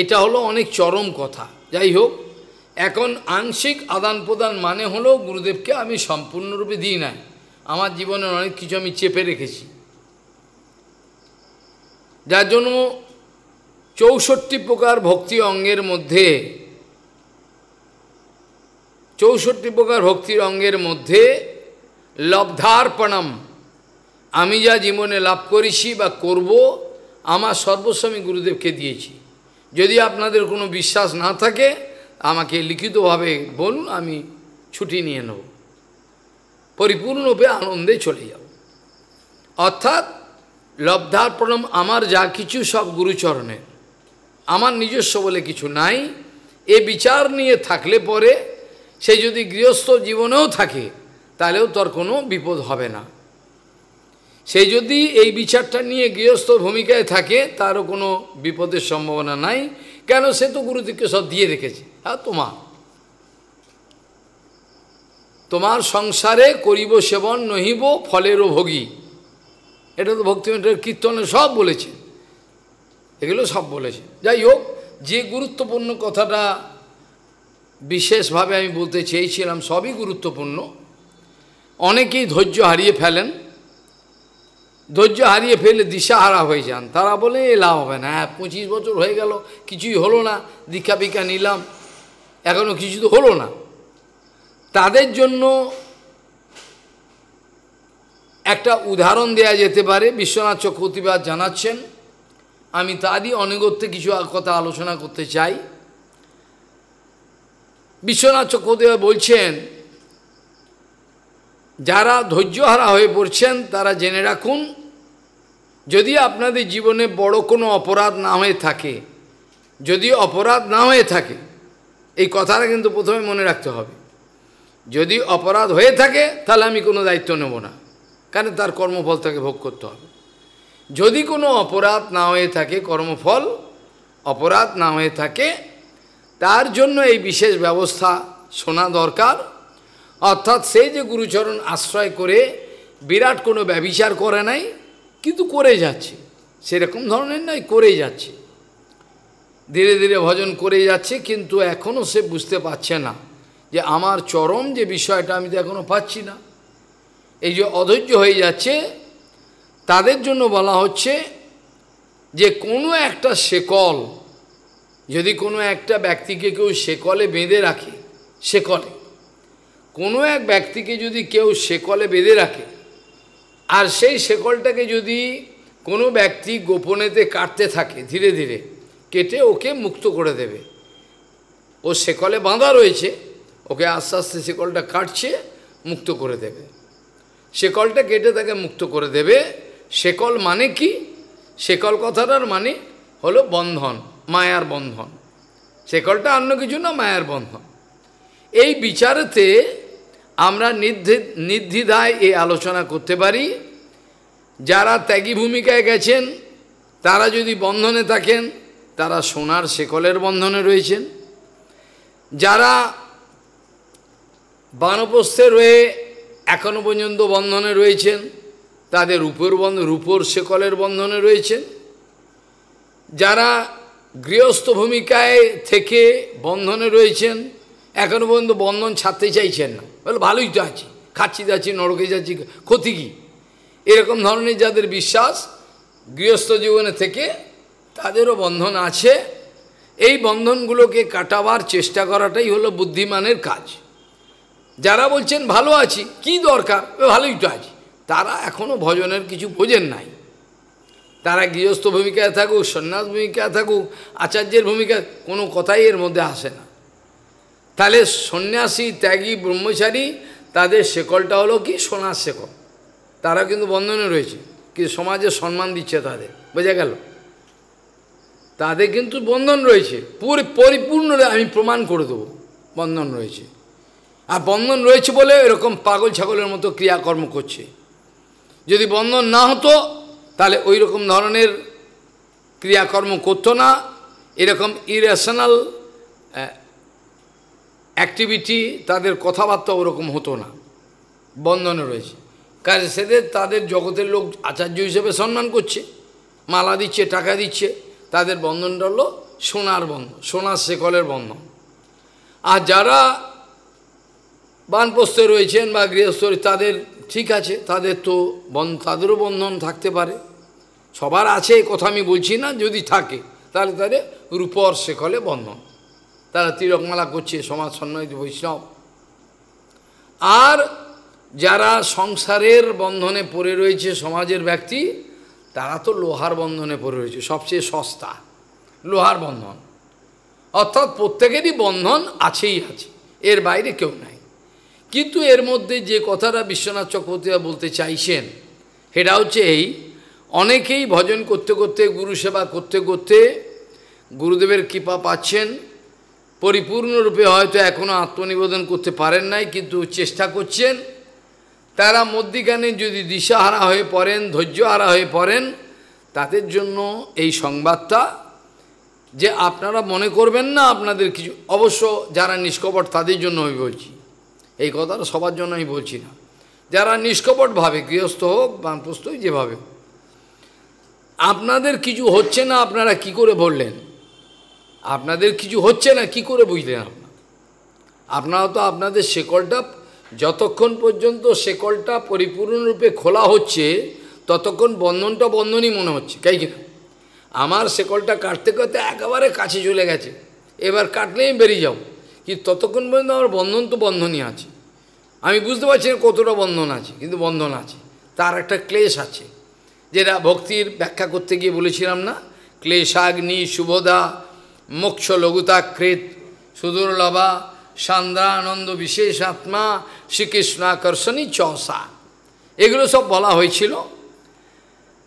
এটা হলো অনেক চরম কথা যাই হোক এখন আংশিক আদান প্রদান মানে হলো গুরুদেবকে আমি সম্পূর্ণরূপে দিই নাই আমার জীবনের অনেক কিছু আমি চেপে রেখেছি যার জন্য চৌষট্টি প্রকার ভক্তি অঙ্গের মধ্যে চৌষট্টি প্রকার ভক্তির অঙ্গের মধ্যে লব্ধার্পণম আমি যা জীবনে লাভ করেছি বা করব আমার সর্বস্ব আমি গুরুদেবকে দিয়েছি যদি আপনাদের কোনো বিশ্বাস না থাকে আমাকে লিখিতভাবে বলুন আমি ছুটি নিয়ে নেব পরিপূর্ণরূপে আনন্দে চলে যাব অর্থাৎ লব্ধার্পণম আমার যা কিছু সব গুরুচরণের আমার নিজস্ব বলে কিছু নাই এ বিচার নিয়ে থাকলে পরে সে যদি গৃহস্থ জীবনেও থাকে তাহলেও তোর কোনো বিপদ হবে না সে যদি এই বিচারটা নিয়ে গৃহস্থ ভূমিকায় থাকে তারও কোনো বিপদের সম্ভাবনা নাই কেন সে তো গুরুদেবকে সব দিয়ে রেখেছে হ্যাঁ তোমার তোমার সংসারে করিব সেবন নহিব ফলেরও ভোগী এটা তো ভক্তি কীর্তনে সব বলেছে এগুলো সব বলেছে যাই হোক যে গুরুত্বপূর্ণ কথাটা বিশেষভাবে আমি বলতে চেয়েছিলাম সবই গুরুত্বপূর্ণ অনেকেই ধৈর্য হারিয়ে ফেলেন ধৈর্য হারিয়ে ফেলে দিশাহারা হয়ে যান তারা বলে লাভ হবে না হ্যাঁ পঁচিশ বছর হয়ে গেল কিছুই হলো না দীক্ষা ভিক্ষা নিলাম এখনও কিছু তো হলো না তাদের জন্য একটা উদাহরণ দেয়া যেতে পারে বিশ্বনাথ চক্রবর্তীবাদ জানাচ্ছেন আমি তারই অনেকত্বে কিছু কথা আলোচনা করতে চাই বিশ্বনাথ চক্রবর্তীবাদ বলছেন যারা ধৈর্যহারা হয়ে পড়ছেন তারা জেনে রাখুন যদি আপনাদের জীবনে বড় কোনো অপরাধ না হয়ে থাকে যদি অপরাধ না হয়ে থাকে এই কথাটা কিন্তু প্রথমে মনে রাখতে হবে যদি অপরাধ হয়ে থাকে তাহলে আমি কোনো দায়িত্ব নেব না কারণ তার কর্মফল তাকে ভোগ করতে হবে যদি কোনো অপরাধ না হয়ে থাকে কর্মফল অপরাধ না হয়ে থাকে তার জন্য এই বিশেষ ব্যবস্থা শোনা দরকার অর্থাৎ সে যে গুরুচরণ আশ্রয় করে বিরাট কোনো ব্যবিচার করে নাই কিন্তু করে যাচ্ছে সেরকম ধরনের নয় করে যাচ্ছে ধীরে ধীরে ভজন করে যাচ্ছে কিন্তু এখনও সে বুঝতে পারছে না যে আমার চরম যে বিষয়টা আমি তো এখনও পাচ্ছি না এই যে অধৈর্য হয়ে যাচ্ছে তাদের জন্য বলা হচ্ছে যে কোনো একটা শেকল যদি কোনো একটা ব্যক্তিকে কেউ শেকলে বেঁধে রাখে শেকলে কোনো এক ব্যক্তিকে যদি কেউ শেকলে বেঁধে রাখে আর সেই শেকলটাকে যদি কোনো ব্যক্তি গোপনেতে কাটতে থাকে ধীরে ধীরে কেটে ওকে মুক্ত করে দেবে ও শেকলে বাঁধা রয়েছে ওকে আস্তে আস্তে শেকলটা কাটছে মুক্ত করে দেবে শেকলটা কেটে তাকে মুক্ত করে দেবে শেকল মানে কি শেকল কথাটার মানে হলো বন্ধন মায়ার বন্ধন শেকলটা অন্য কিছু না মায়ার বন্ধন এই বিচারেতে আমরা নির্দ্বিধায় এই আলোচনা করতে পারি যারা ত্যাগী ভূমিকায় গেছেন তারা যদি বন্ধনে থাকেন তারা সোনার শেকলের বন্ধনে রয়েছেন যারা বানপ্রস্থে রয়ে এখনও পর্যন্ত বন্ধনে রয়েছেন তাদের রূপর বন্ধ রূপর শেকলের বন্ধনে রয়েছেন যারা গৃহস্থ ভূমিকায় থেকে বন্ধনে রয়েছেন এখনও পর্যন্ত বন্ধন ছাড়তে চাইছেন না বলে ভালোই তো আছি খাচ্ছি যাচ্ছি নরকে যাচ্ছি ক্ষতি কী এরকম ধরনের যাদের বিশ্বাস গৃহস্থ জীবনে থেকে তাদেরও বন্ধন আছে এই বন্ধনগুলোকে কাটাবার চেষ্টা করাটাই হলো বুদ্ধিমানের কাজ যারা বলছেন ভালো আছি কি দরকার ভালোই তো আছি তারা এখনও ভজনের কিছু বোঝেন নাই তারা গৃহস্থ ভূমিকায় থাকুক সন্ন্যাস ভূমিকায় থাকুক আচার্যের ভূমিকা কোনো কথাই এর মধ্যে আসে না তাহলে সন্ন্যাসী ত্যাগী ব্রহ্মচারী তাদের শেকলটা হলো কি সোনার শেকল তারা কিন্তু বন্ধনে রয়েছে কি সমাজে সম্মান দিচ্ছে তাদের বোঝা গেল তাদের কিন্তু বন্ধন রয়েছে পুরো পরিপূর্ণ আমি প্রমাণ করে দেবো বন্ধন রয়েছে আর বন্ধন রয়েছে বলে এরকম পাগল ছাগলের মতো ক্রিয়াকর্ম করছে যদি বন্ধন না হতো তাহলে ওই রকম ধরনের ক্রিয়াকর্ম করতো না এরকম ইরেশনাল অ্যাক্টিভিটি তাদের কথাবার্তা ওরকম হতো না বন্ধনে রয়েছে কারণ সেদের তাদের জগতের লোক আচার্য হিসেবে সম্মান করছে মালা দিচ্ছে টাকা দিচ্ছে তাদের বন্ধনটা হলো সোনার বন্ধন সোনার শেকলের বন্ধন আর যারা বানপ্রস্তে রয়েছেন বা গৃহস্থ তাদের ঠিক আছে তাদের তো বন তাদেরও বন্ধন থাকতে পারে সবার আছে কথা আমি বলছি না যদি থাকে তাহলে তাদের রূপর শেকলে বন্ধন তারা তিরকমালা করছে সমাজ সন্ন্যাসী বৈষ্ণব আর যারা সংসারের বন্ধনে পড়ে রয়েছে সমাজের ব্যক্তি তারা তো লোহার বন্ধনে পড়ে রয়েছে সবচেয়ে সস্তা লোহার বন্ধন অর্থাৎ প্রত্যেকেরই বন্ধন আছেই আছে এর বাইরে কেউ নাই কিন্তু এর মধ্যে যে কথাটা বিশ্বনাথ চক্রবর্তীরা বলতে চাইছেন সেটা হচ্ছে এই অনেকেই ভজন করতে করতে গুরু সেবা করতে করতে গুরুদেবের কৃপা পাচ্ছেন পরিপূর্ণরূপে হয়তো এখনও আত্মনিবেদন করতে পারেন নাই কিন্তু চেষ্টা করছেন তারা মধ্যিখানে যদি দিশাহারা হয়ে পড়েন ধৈর্যহারা হয়ে পড়েন তাদের জন্য এই সংবাদটা যে আপনারা মনে করবেন না আপনাদের কিছু অবশ্য যারা নিষ্কপট তাদের জন্য আমি বলছি এই কথাটা সবার জন্য আমি বলছি না যারা নিষ্কপট ভাবে গৃহস্থ হোক বানপ্রস্থ যেভাবে আপনাদের কিছু হচ্ছে না আপনারা কি করে বললেন আপনাদের কিছু হচ্ছে না কি করে বুঝলেন আপনার আপনারা তো আপনাদের শেকলটা যতক্ষণ পর্যন্ত শেকলটা পরিপূর্ণরূপে খোলা হচ্ছে ততক্ষণ বন্ধনটা বন্ধনই মনে হচ্ছে তাই কিনা আমার শেকলটা কাটতে কাটতে একেবারে কাছে চলে গেছে এবার কাটলেই বেরিয়ে যাও কিন্তু ততক্ষণ পর্যন্ত আমার বন্ধন তো বন্ধনই আছে আমি বুঝতে পারছি না কতটা বন্ধন আছে কিন্তু বন্ধন আছে তার একটা ক্লেশ আছে যেটা ভক্তির ব্যাখ্যা করতে গিয়ে বলেছিলাম না ক্লেশাগ্নি শুভদা মোক্ষ লঘুতাকৃত সুদূর্লভা সান্দ্রানন্দ বিশেষ আত্মা শ্রীকৃষ্ণ আকর্ষণী চসা এগুলো সব বলা হয়েছিল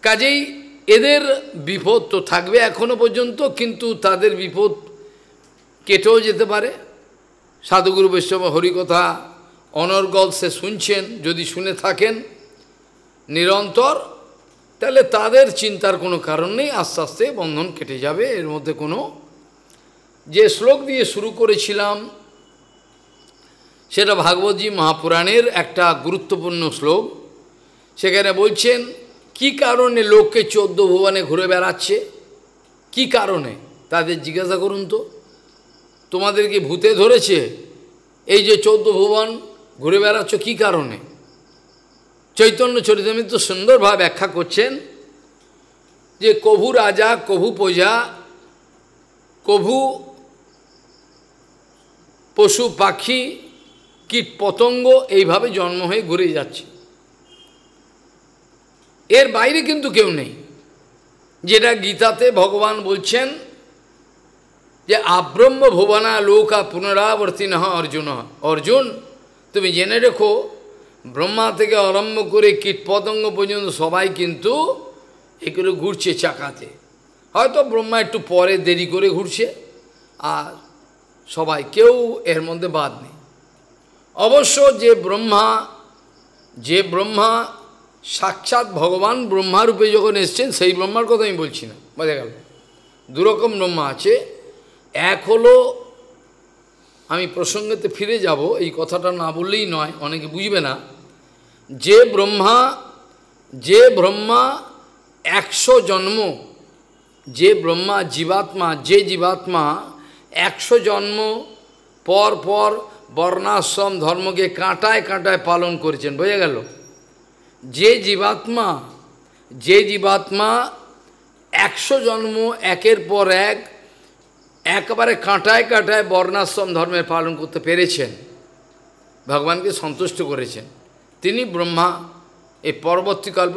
কাজেই এদের বিপদ তো থাকবে এখনো পর্যন্ত কিন্তু তাদের বিপদ কেটেও যেতে পারে সাধুগুরু বৈষ্ণব হরিকথা অনর্গল সে শুনছেন যদি শুনে থাকেন নিরন্তর তাহলে তাদের চিন্তার কোনো কারণ নেই আস্তে আস্তে বন্ধন কেটে যাবে এর মধ্যে কোনো যে শ্লোক দিয়ে শুরু করেছিলাম সেটা ভাগবতী মহাপুরাণের একটা গুরুত্বপূর্ণ শ্লোক সেখানে বলছেন কি কারণে লোককে চোদ্দ ভুবনে ঘুরে বেড়াচ্ছে কি কারণে তাদের জিজ্ঞাসা করুন তো তোমাদের কি ভূতে ধরেছে এই যে চৌদ্দ ভুবন ঘুরে বেড়াচ্ছ কি কারণে চৈতন্য চরিতামিত্র সুন্দরভাবে ব্যাখ্যা করছেন যে কভু রাজা কভু প্রজা কভু পশু পাখি কীট পতঙ্গ এইভাবে জন্ম হয়ে ঘুরে যাচ্ছে এর বাইরে কিন্তু কেউ নেই যেটা গীতাতে ভগবান বলছেন যে আব্রহ্ম ভুবনা লোকা পুনরাবর্তী না অর্জুন অর্জুন তুমি জেনে রেখো ব্রহ্মা থেকে আরম্ভ করে কীট পতঙ্গ পর্যন্ত সবাই কিন্তু এগুলো ঘুরছে চাকাতে হয়তো ব্রহ্মা একটু পরে দেরি করে ঘুরছে আর সবাই কেউ এর মধ্যে বাদ নেই অবশ্য যে ব্রহ্মা যে ব্রহ্মা সাক্ষাৎ ভগবান ব্রহ্মারূপে যখন এসছেন সেই ব্রহ্মার কথা আমি বলছি না বোঝা গেল দুরকম ব্রহ্মা আছে এক হলো আমি প্রসঙ্গেতে ফিরে যাব এই কথাটা না বললেই নয় অনেকে বুঝবে না যে ব্রহ্মা যে ব্রহ্মা একশো জন্ম যে ব্রহ্মা জীবাত্মা যে জীবাত্মা একশো জন্ম পর পর বর্ণাশ্রম ধর্মকে কাঁটায় কাঁটায় পালন করেছেন বোঝা গেল যে জীবাত্মা যে জীবাত্মা একশো জন্ম একের পর এক একবারে কাঁটায় কাঁটায় বর্ণাশ্রম ধর্মের পালন করতে পেরেছেন ভগবানকে সন্তুষ্ট করেছেন তিনি ব্রহ্মা এই পরবর্তীকল্প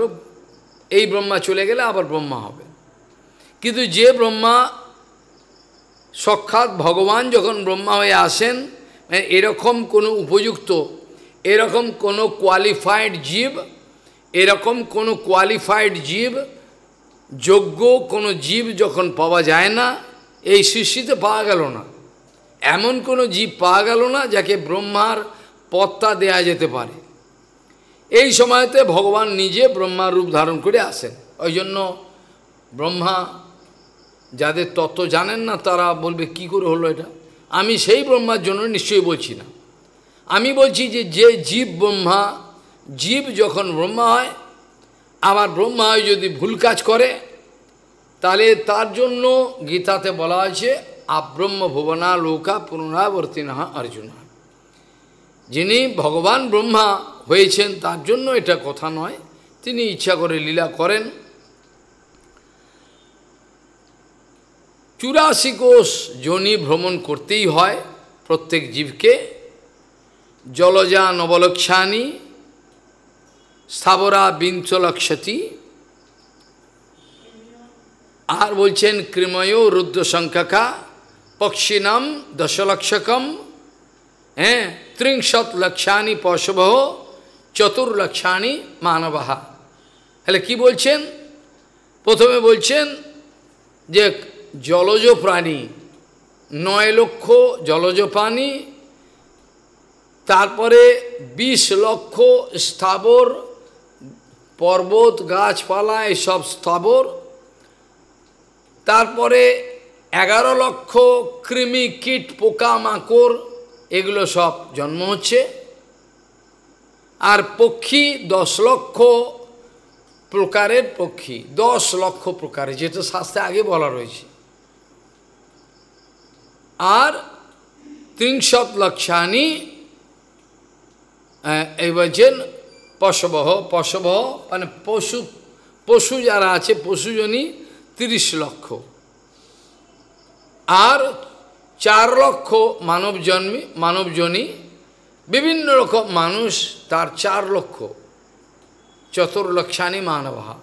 এই ব্রহ্মা চলে গেলে আবার ব্রহ্মা হবে কিন্তু যে ব্রহ্মা সক্ষাৎ ভগবান যখন ব্রহ্মা হয়ে আসেন মানে এরকম কোনো উপযুক্ত এরকম কোনো কোয়ালিফাইড জীব এরকম কোনো কোয়ালিফাইড জীব যোগ্য কোনো জীব যখন পাওয়া যায় না এই সৃষ্টিতে পাওয়া গেল না এমন কোনো জীব পাওয়া গেল না যাকে ব্রহ্মার পত্তা দেয়া যেতে পারে এই সময়তে ভগবান নিজে ব্রহ্মার রূপ ধারণ করে আসেন ওই জন্য ব্রহ্মা যাদের তত্ত্ব জানেন না তারা বলবে কি করে হলো এটা আমি সেই ব্রহ্মার জন্য নিশ্চয়ই বলছি না আমি বলছি যে যে জীব ব্রহ্মা জীব যখন ব্রহ্মা হয় আবার ব্রহ্মা হয় যদি ভুল কাজ করে তাহলে তার জন্য গীতাতে বলা আছে আব্রহ্ম ভুবনা লৌকা পুনরাবর্তী না অর্জুন যিনি ভগবান ব্রহ্মা হয়েছেন তার জন্য এটা কথা নয় তিনি ইচ্ছা করে লীলা করেন চুরাশি কোষ যোনি ভ্রমণ করতেই হয় প্রত্যেক জীবকে জলজা অবলক্ষানি স্থাবরা বিঞ্চলক্ষতি আর বলছেন ক্রিময় রুদ্র সংখ্যাকা পক্ষিনাম দশলক্ষকম হ্যাঁ ত্রিংশত লক্ষানি পশবহ চতুর্লক্ষানি মানবাহা তাহলে কি বলছেন প্রথমে বলছেন যে জলজ প্রাণী নয় লক্ষ জলজ প্রাণী তারপরে বিশ লক্ষ স্থাবর পর্বত গাছপালা এসব স্থাবর তারপরে এগারো লক্ষ কৃমি কীট পোকা মাকড় এগুলো সব জন্ম হচ্ছে আর পক্ষী দশ লক্ষ প্রকারের পক্ষী দশ লক্ষ প্রকারের যেটা শাস্তে আগে বলা রয়েছে আর ত্রিংশত লক্ষানি এই বলছেন পশবহ পশবহ মানে পশু পশু যারা আছে পশুজনই তিরিশ লক্ষ আর চার লক্ষ মানব জন্মে মানবজনী বিভিন্ন রকম মানুষ তার চার লক্ষ চতুর্লক্ষানি মানবহা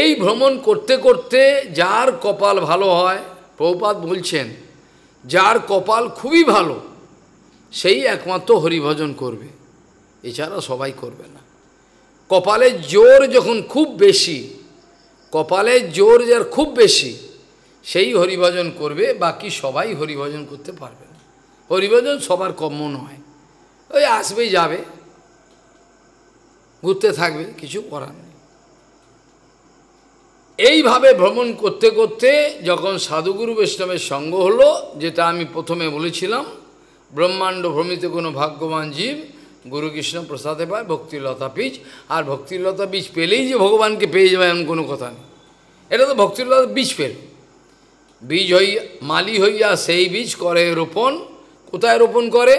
এই ভ্রমণ করতে করতে যার কপাল ভালো হয় প্রভুপাত বলছেন যার কপাল খুবই ভালো সেই একমাত্র হরিভজন করবে এছাড়া সবাই করবে না কপালের জোর যখন খুব বেশি কপালের জোর যার খুব বেশি সেই হরিভজন করবে বাকি সবাই হরিভজন করতে পারবে না হরিভজন সবার কম্য নয় ওই আসবেই যাবে ঘুরতে থাকবে কিছু করার নেই এইভাবে ভ্রমণ করতে করতে যখন সাধুগুরু বৈষ্ণবের সঙ্গ হলো যেটা আমি প্রথমে বলেছিলাম ব্রহ্মাণ্ড ভ্রমিত কোনো ভাগ্যবান জীব গুরুকৃষ্ণ প্রসাদে পায় ভক্তিলতা বীজ আর ভক্তিলতা বীজ পেলেই যে ভগবানকে পেয়ে যাবে এমন কোনো কথা নেই এটা তো ভক্তিলতা বীজ পেল বীজ হইয়া মালি হইয়া সেই বীজ করে রোপণ কোথায় রোপণ করে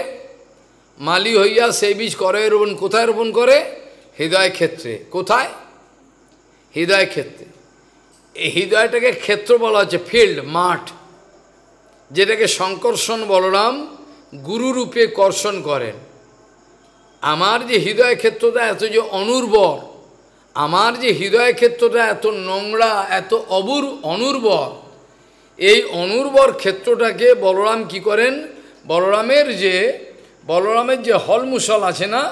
মালি হইয়া সেই বীজ করে রোপণ কোথায় রোপণ করে হৃদয় ক্ষেত্রে কোথায় হৃদয় ক্ষেত্রে এই হৃদয়টাকে ক্ষেত্র বলা হচ্ছে ফিল্ড মাঠ যেটাকে শঙ্কর্ষণ বলরাম গুরুরূপে কর্ষণ করেন আমার যে হৃদয় ক্ষেত্রটা এত যে অনুর্বর আমার যে হৃদয় ক্ষেত্রটা এত নোংরা এত অবুর অনুর্বর এই অনুর্বর ক্ষেত্রটাকে বলরাম কি করেন বলরামের যে বলরামের যে হলমুসল আছে না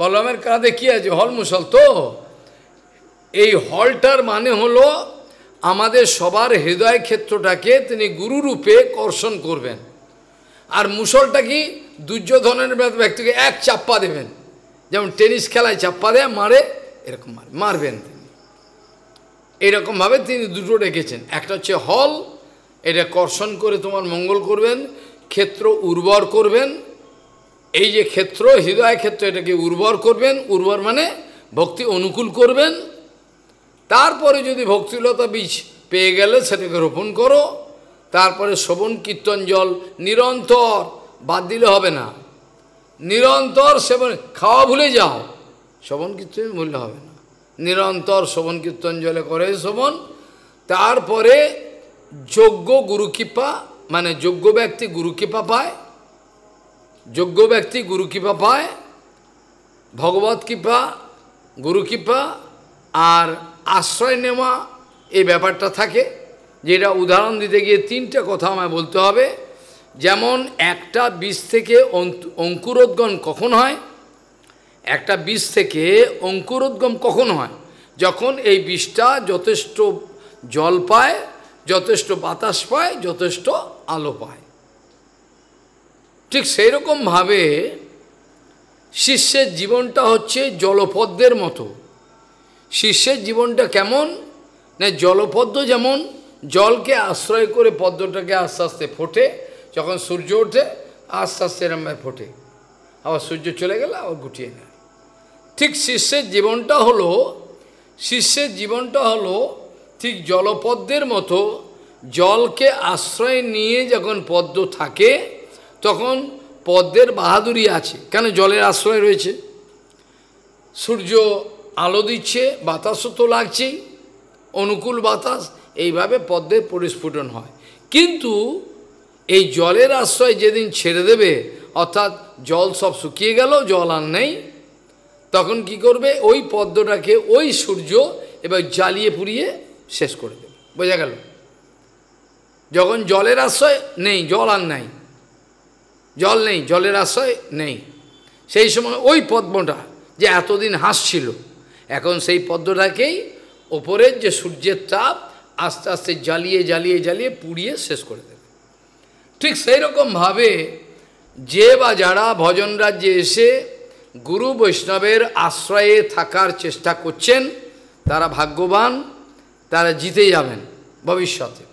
বলরামের কাঁধে কী আছে হলমুসল তো এই হলটার মানে হলো আমাদের সবার হৃদয় ক্ষেত্রটাকে তিনি গুরুরূপে কর্ষণ করবেন আর মুসলটা কি দুর্যোধনের ব্যক্তিকে এক চাপ্পা দেবেন যেমন টেনিস খেলায় চাপ্পা দেয় মারে এরকম মারে মারবেন তিনি এরকমভাবে তিনি দুটো রেখেছেন একটা হচ্ছে হল এটা কর্ষণ করে তোমার মঙ্গল করবেন ক্ষেত্র উর্বর করবেন এই যে ক্ষেত্র হৃদয় ক্ষেত্র এটাকে উর্বর করবেন উর্বর মানে ভক্তি অনুকূল করবেন তারপরে যদি ভক্তিলতা বীজ পেয়ে গেলে সেটাকে রোপণ করো তারপরে শ্রবণ কীর্তন জল নিরন্তর বাদ দিলে হবে না নিরন্তর সেবন খাওয়া ভুলে যাও শ্রবণ কীর্তন ভুললে হবে না নিরন্তর শ্রবণ কীর্তন জলে করে শ্রবণ তারপরে যোগ্য গুরুকৃপা মানে যোগ্য ব্যক্তি গুরুকৃপা পায় যোগ্য ব্যক্তি গুরুকৃপা পায় ভগবত কৃপা গুরুকৃপা আর আশ্রয় নেওয়া এই ব্যাপারটা থাকে যেটা উদাহরণ দিতে গিয়ে তিনটা কথা আমায় বলতে হবে যেমন একটা বীজ থেকে অঙ্কুরোদ্গম কখন হয় একটা বীজ থেকে অঙ্কুরোদ্গম কখন হয় যখন এই বীজটা যথেষ্ট জল পায় যথেষ্ট বাতাস পায় যথেষ্ট আলো পায় ঠিক সেই রকমভাবে শিষ্যের জীবনটা হচ্ছে জলপদ্মের মতো শিষ্যের জীবনটা কেমন না জলপদ্ম যেমন জলকে আশ্রয় করে পদ্মটাকে আস্তে আস্তে ফোটে যখন সূর্য ওঠে আস্তে আস্তে এরমভাবে ফোটে আবার সূর্য চলে গেলে আবার গুটিয়ে নেয় ঠিক শিষ্যের জীবনটা হলো শিষ্যের জীবনটা হলো ঠিক জলপদ্মের মতো জলকে আশ্রয় নিয়ে যখন পদ্ম থাকে তখন পদ্মের বাহাদুরি আছে কেন জলের আশ্রয় রয়েছে সূর্য আলো দিচ্ছে বাতাসও তো লাগছেই অনুকূল বাতাস এইভাবে পদ্মের পরিস্ফুটন হয় কিন্তু এই জলের আশ্রয় যেদিন ছেড়ে দেবে অর্থাৎ জল সব শুকিয়ে গেল জল আর নেই তখন কি করবে ওই পদ্মটাকে ওই সূর্য এবার জ্বালিয়ে পুড়িয়ে শেষ করে দেবে বোঝা গেল যখন জলের আশ্রয় নেই জল আর নাই জল নেই জলের আশ্রয় নেই সেই সময় ওই পদ্মটা যে এতদিন হাসছিল এখন সেই পদ্মটাকেই ওপরের যে সূর্যের তাপ আস্তে আস্তে জ্বালিয়ে জ্বালিয়ে জ্বালিয়ে পুড়িয়ে শেষ করে দেবে ঠিক সেই রকমভাবে যে বা যারা ভজন রাজ্যে এসে গুরু বৈষ্ণবের আশ্রয়ে থাকার চেষ্টা করছেন তারা ভাগ্যবান তারা জিতে যাবেন ভবিষ্যতে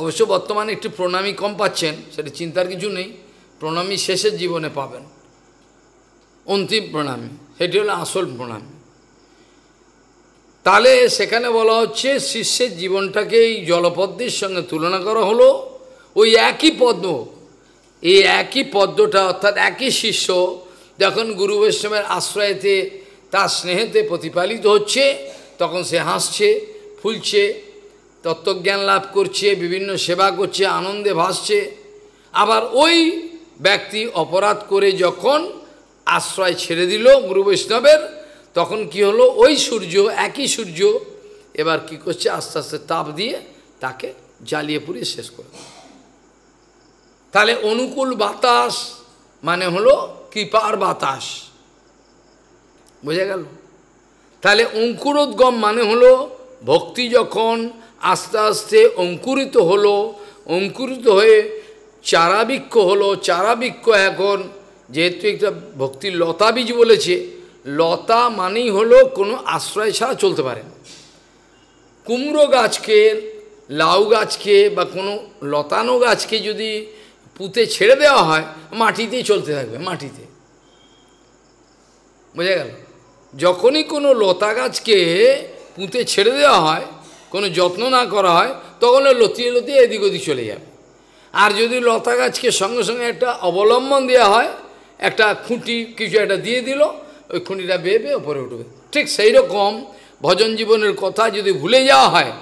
অবশ্য বর্তমানে একটু প্রণামী কম পাচ্ছেন সেটা চিন্তার কিছু নেই প্রণামী শেষের জীবনে পাবেন অন্তিম প্রণামী সেটি হলো আসল প্রণামী তাহলে সেখানে বলা হচ্ছে শিষ্যের জীবনটাকে এই জলপদ্মের সঙ্গে তুলনা করা হলো ওই একই পদ্ম এই একই পদ্মটা অর্থাৎ একই শিষ্য যখন গুরু বৈষ্ণবের আশ্রয়েতে তার স্নেহেতে প্রতিপালিত হচ্ছে তখন সে হাসছে ফুলছে তত্ত্বজ্ঞান লাভ করছে বিভিন্ন সেবা করছে আনন্দে ভাসছে আবার ওই ব্যক্তি অপরাধ করে যখন আশ্রয় ছেড়ে দিল গুরু বৈষ্ণবের তখন কি হলো ওই সূর্য একই সূর্য এবার কি করছে আস্তে আস্তে তাপ দিয়ে তাকে জ্বালিয়ে পুড়িয়ে শেষ করে তাহলে অনুকূল বাতাস মানে হলো কৃপার বাতাস বোঝা গেল তাহলে অঙ্কুরোদ্গম মানে হলো ভক্তি যখন আস্তে আস্তে অঙ্কুরিত হলো অঙ্কুরিত হয়ে চারাবৃক্ষ হলো চারাবৃক্ষ এখন যেহেতু একটা ভক্তির লতা বীজ বলেছে লতা মানেই হলো কোনো আশ্রয় ছাড়া চলতে পারে না কুমড়ো গাছকে লাউ গাছকে বা কোনো লতানো গাছকে যদি পুঁতে ছেড়ে দেওয়া হয় মাটিতেই চলতে থাকবে মাটিতে বোঝা গেল যখনই কোনো লতা গাছকে পুঁতে ছেড়ে দেওয়া হয় কোনো যত্ন না করা হয় তখন লতিয়ে লতিয়ে এদিক ওদিক চলে যাবে আর যদি লতা গাছকে সঙ্গে সঙ্গে একটা অবলম্বন দেওয়া হয় একটা খুঁটি কিছু একটা দিয়ে দিল ওই খুঁটিটা বেয়ে বেয়ে ওপরে উঠবে ঠিক সেই রকম ভজন জীবনের কথা যদি ভুলে যাওয়া হয়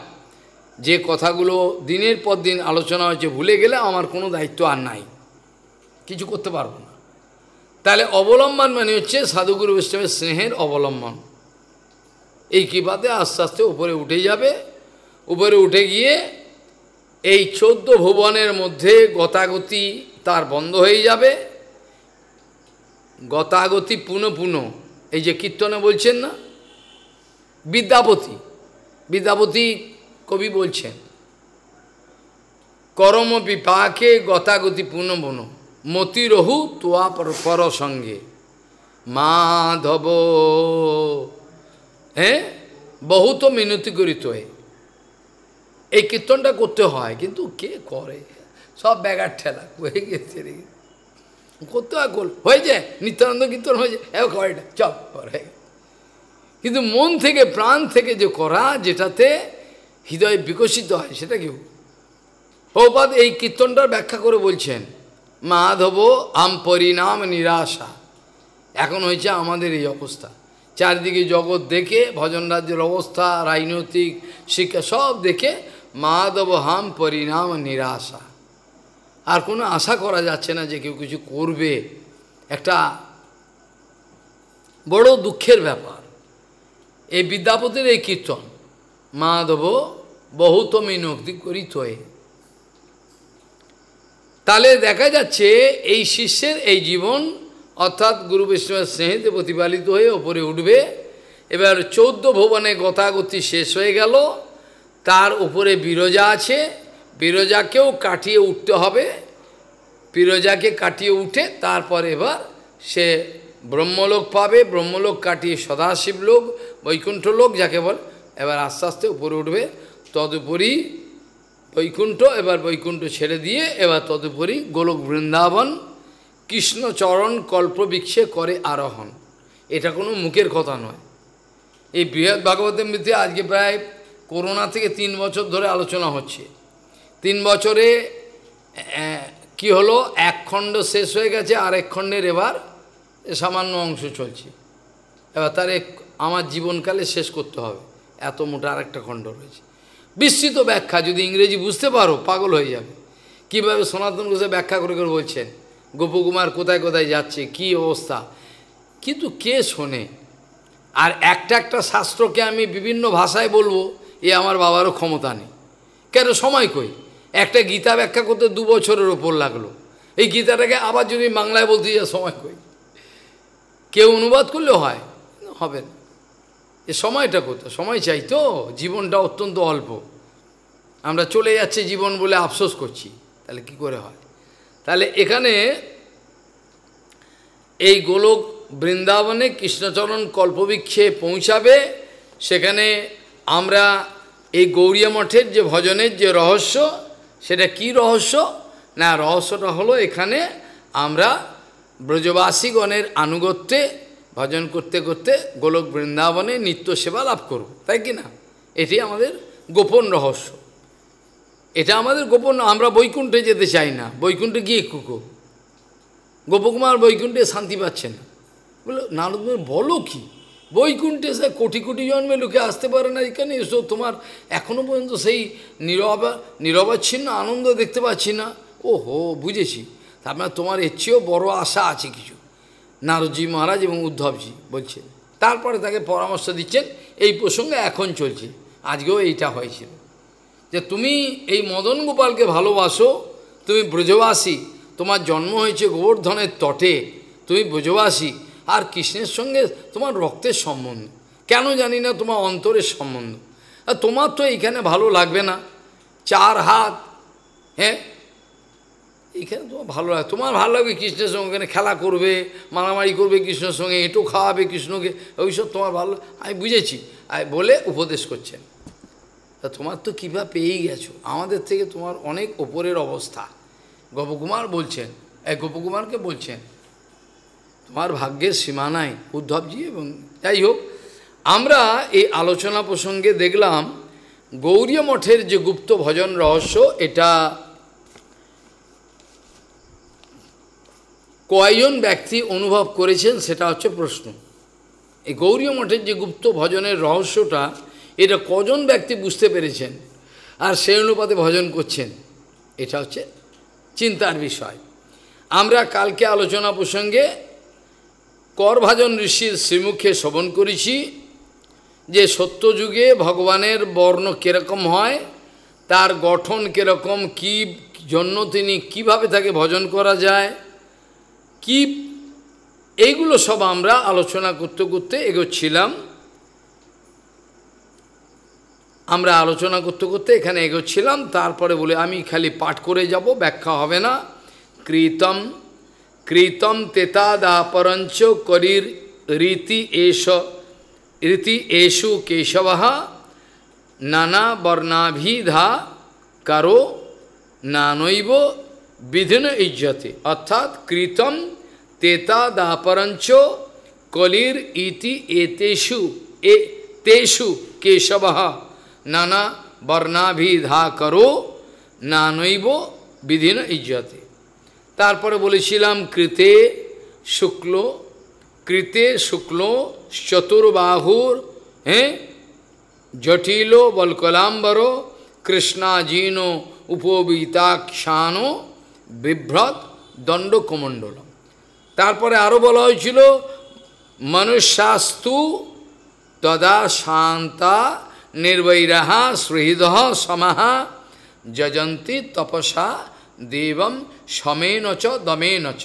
যে কথাগুলো দিনের পর দিন আলোচনা হয়েছে ভুলে গেলে আমার কোনো দায়িত্ব আর নাই কিছু করতে পারবো না তাহলে অবলম্বন মানে হচ্ছে সাধুগুরু বৈষ্ণবের স্নেহের অবলম্বন এই কৃপাতে আস্তে আস্তে উপরে উঠে যাবে উপরে উঠে গিয়ে এই চোদ্দ ভুবনের মধ্যে গতাগতি তার বন্ধ হয়ে যাবে গতাগতি পুনঃ পুনঃ এই যে কীর্তনে বলছেন না বিদ্যাপতি বিদ্যাপতি কবি বলছেন করম বিপাকে গতাগতি পুনঃ পুনঃ মতি রহু তোয়া পর সঙ্গে মাধব হ্যাঁ বহুত মিনতি করিত এই কীর্তনটা করতে হয় কিন্তু কে করে সব ব্যাগার ঠেলা হয়ে গেছে রে করতে হয় গোল যায় নিত্যানন্দ কীর্তন হয়ে যায় এ এটা চপ করে কিন্তু মন থেকে প্রাণ থেকে যে করা যেটাতে হৃদয় বিকশিত হয় সেটা কেউ প্রপাত এই কীর্তনটার ব্যাখ্যা করে বলছেন মাধব আম পরিণাম নিরাশা এখন হয়েছে আমাদের এই অবস্থা চারদিকে জগৎ দেখে ভজন রাজ্যের অবস্থা রাজনৈতিক শিক্ষা সব দেখে মাধব হাম পরিণাম নিরাশা আর কোনো আশা করা যাচ্ছে না যে কেউ কিছু করবে একটা বড় দুঃখের ব্যাপার এই বিদ্যাপতির এই কীর্তন মাধব বহুত মিনক্তি করি তয়ে তাহলে দেখা যাচ্ছে এই শিষ্যের এই জীবন অর্থাৎ গুরু বিষ্ণুর স্নেহিতে প্রতিপালিত হয়ে ওপরে উঠবে এবার চৌদ্দ ভবনে গতাগতি শেষ হয়ে গেল তার উপরে বিরজা আছে বিরজাকেও কাটিয়ে উঠতে হবে পিরোজাকে কাটিয়ে উঠে তারপর এবার সে ব্রহ্মলোক পাবে ব্রহ্মলোক কাটিয়ে সদাশিব লোক বৈকুণ্ঠ লোক যাকে বল এবার আস্তে আস্তে উপরে উঠবে তদুপরি বৈকুণ্ঠ এবার বৈকুণ্ঠ ছেড়ে দিয়ে এবার তদুপরি গোলক বৃন্দাবন কৃষ্ণচরণ কল্পবিক্ষে করে আরোহণ এটা কোনো মুখের কথা নয় এই বৃহৎ ভাগবতের মৃত্যু আজকে প্রায় করোনা থেকে তিন বছর ধরে আলোচনা হচ্ছে তিন বছরে কি হলো এক খণ্ড শেষ হয়ে গেছে আর এক খণ্ডের এবার সামান্য অংশ চলছে এবার তার আমার জীবনকালে শেষ করতে হবে এত মোটা আর একটা খণ্ড রয়েছে বিস্তৃত ব্যাখ্যা যদি ইংরেজি বুঝতে পারো পাগল হয়ে যাবে কীভাবে সনাতন ঘোষে ব্যাখ্যা করে করে বলছেন গোপকুমার কোথায় কোথায় যাচ্ছে কি অবস্থা কিন্তু কে শোনে আর একটা একটা শাস্ত্রকে আমি বিভিন্ন ভাষায় বলবো এ আমার বাবারও ক্ষমতা নেই কেন সময় কই একটা গীতা ব্যাখ্যা করতে দু বছরের ওপর লাগলো এই গীতাটাকে আবার যদি বাংলায় বলতে যা সময় কই কেউ অনুবাদ করলে হয় হবে না এ সময়টা কত সময় চাই তো জীবনটা অত্যন্ত অল্প আমরা চলে যাচ্ছে জীবন বলে আফসোস করছি তাহলে কি করে হয় তাহলে এখানে এই গোলক বৃন্দাবনে কৃষ্ণচরণ কল্পবৃক্ষে পৌঁছাবে সেখানে আমরা এই গৌরিয়া মঠের যে ভজনের যে রহস্য সেটা কি রহস্য না রহস্যটা হলো এখানে আমরা ব্রজবাসীগণের আনুগত্যে ভজন করতে করতে গোলক বৃন্দাবনে নিত্য সেবা লাভ করব তাই কি না এটি আমাদের গোপন রহস্য এটা আমাদের গোপন আমরা বৈকুণ্ঠে যেতে চাই না বৈকুণ্ঠে গিয়ে কুকো গোপকুমার বৈকুণ্ঠে শান্তি পাচ্ছে না বলো নারদ বলো কী বৈকুণ্ঠে সে কোটি কোটি জন্মে লোকে আসতে পারে না এখানে এসো তোমার এখনও পর্যন্ত সেই নিরব নিরবাচ্ছিন্ন আনন্দ দেখতে পাচ্ছি না ও হো বুঝেছি আপনার তোমার এর চেয়েও বড়ো আশা আছে কিছু নারদজি মহারাজ এবং উদ্ধবজি বলছেন তারপরে তাকে পরামর্শ দিচ্ছেন এই প্রসঙ্গে এখন চলছে আজকেও এইটা হয়েছিল যে তুমি এই মদন গোপালকে ভালোবাসো তুমি ব্রজবাসী তোমার জন্ম হয়েছে গোবর্ধনের তটে তুমি ব্রজবাসী আর কৃষ্ণের সঙ্গে তোমার রক্তের সম্বন্ধ কেন জানি না তোমার অন্তরের সম্বন্ধ আর তোমার তো এইখানে ভালো লাগবে না চার হাত হ্যাঁ এখানে তোমার ভালো লাগে তোমার ভালো লাগবে কৃষ্ণের সঙ্গে ওখানে খেলা করবে মারামারি করবে কৃষ্ণের সঙ্গে এঁটো খাওয়াবে কৃষ্ণকে ওইসব তোমার ভালো আমি বুঝেছি বলে উপদেশ করছেন তা তোমার তো কীভাবে পেয়েই গেছো আমাদের থেকে তোমার অনেক ওপরের অবস্থা গোপকুমার বলছেন এই গোপকুমারকে বলছেন তোমার ভাগ্যের সীমানায় উদ্ধবজি এবং যাই হোক আমরা এই আলোচনা প্রসঙ্গে দেখলাম গৌরী মঠের যে গুপ্ত ভজন রহস্য এটা কয়জন ব্যক্তি অনুভব করেছেন সেটা হচ্ছে প্রশ্ন এই গৌরী মঠের যে গুপ্ত ভজনের রহস্যটা এটা কজন ব্যক্তি বুঝতে পেরেছেন আর সেই অনুপাতে ভজন করছেন এটা হচ্ছে চিন্তার বিষয় আমরা কালকে আলোচনা প্রসঙ্গে করভাজন ঋষির শ্রীমুখে শ্রবণ করেছি যে সত্যযুগে ভগবানের বর্ণ কীরকম হয় তার গঠন কীরকম কি জন্য তিনি কিভাবে তাকে ভজন করা যায় কি এইগুলো সব আমরা আলোচনা করতে করতে এগোচ্ছিলাম আমরা আলোচনা করতে করতে এখানে এগোচ্ছিলাম তারপরে বলে আমি খালি পাঠ করে যাব ব্যাখ্যা হবে না কৃতম কৃতম তেতাদাপরঞ্চ করির রীতি এষ রীতি এষু কেশব নানা বর্ণাভিধা কারো নানৈব বিধিন ইজ্জতে অর্থাৎ কৃতম তেতাদাপরঞ্চ কলির ইতি এতেষু এ তেষু কেশব নানা বর্ণাভিধা করো নানৈব বিধিন ইজ্জতে তারপরে বলেছিলাম কৃতে শুক্ল কৃতে শুক্ল চতুর্বাহুর হ্যাঁ জটিল বলকলাম্বর কৃষ্ণাজীন উপবিতাক্ষান বিভ্রত দণ্ডকমণ্ডল তারপরে আরও বলা হয়েছিল মনুষ্যাস্তু তদা শান্তা নির্বৈরাহা সুহৃদ সমাহা যজন্তী তপসা দেবম সমেন চ দমেন চ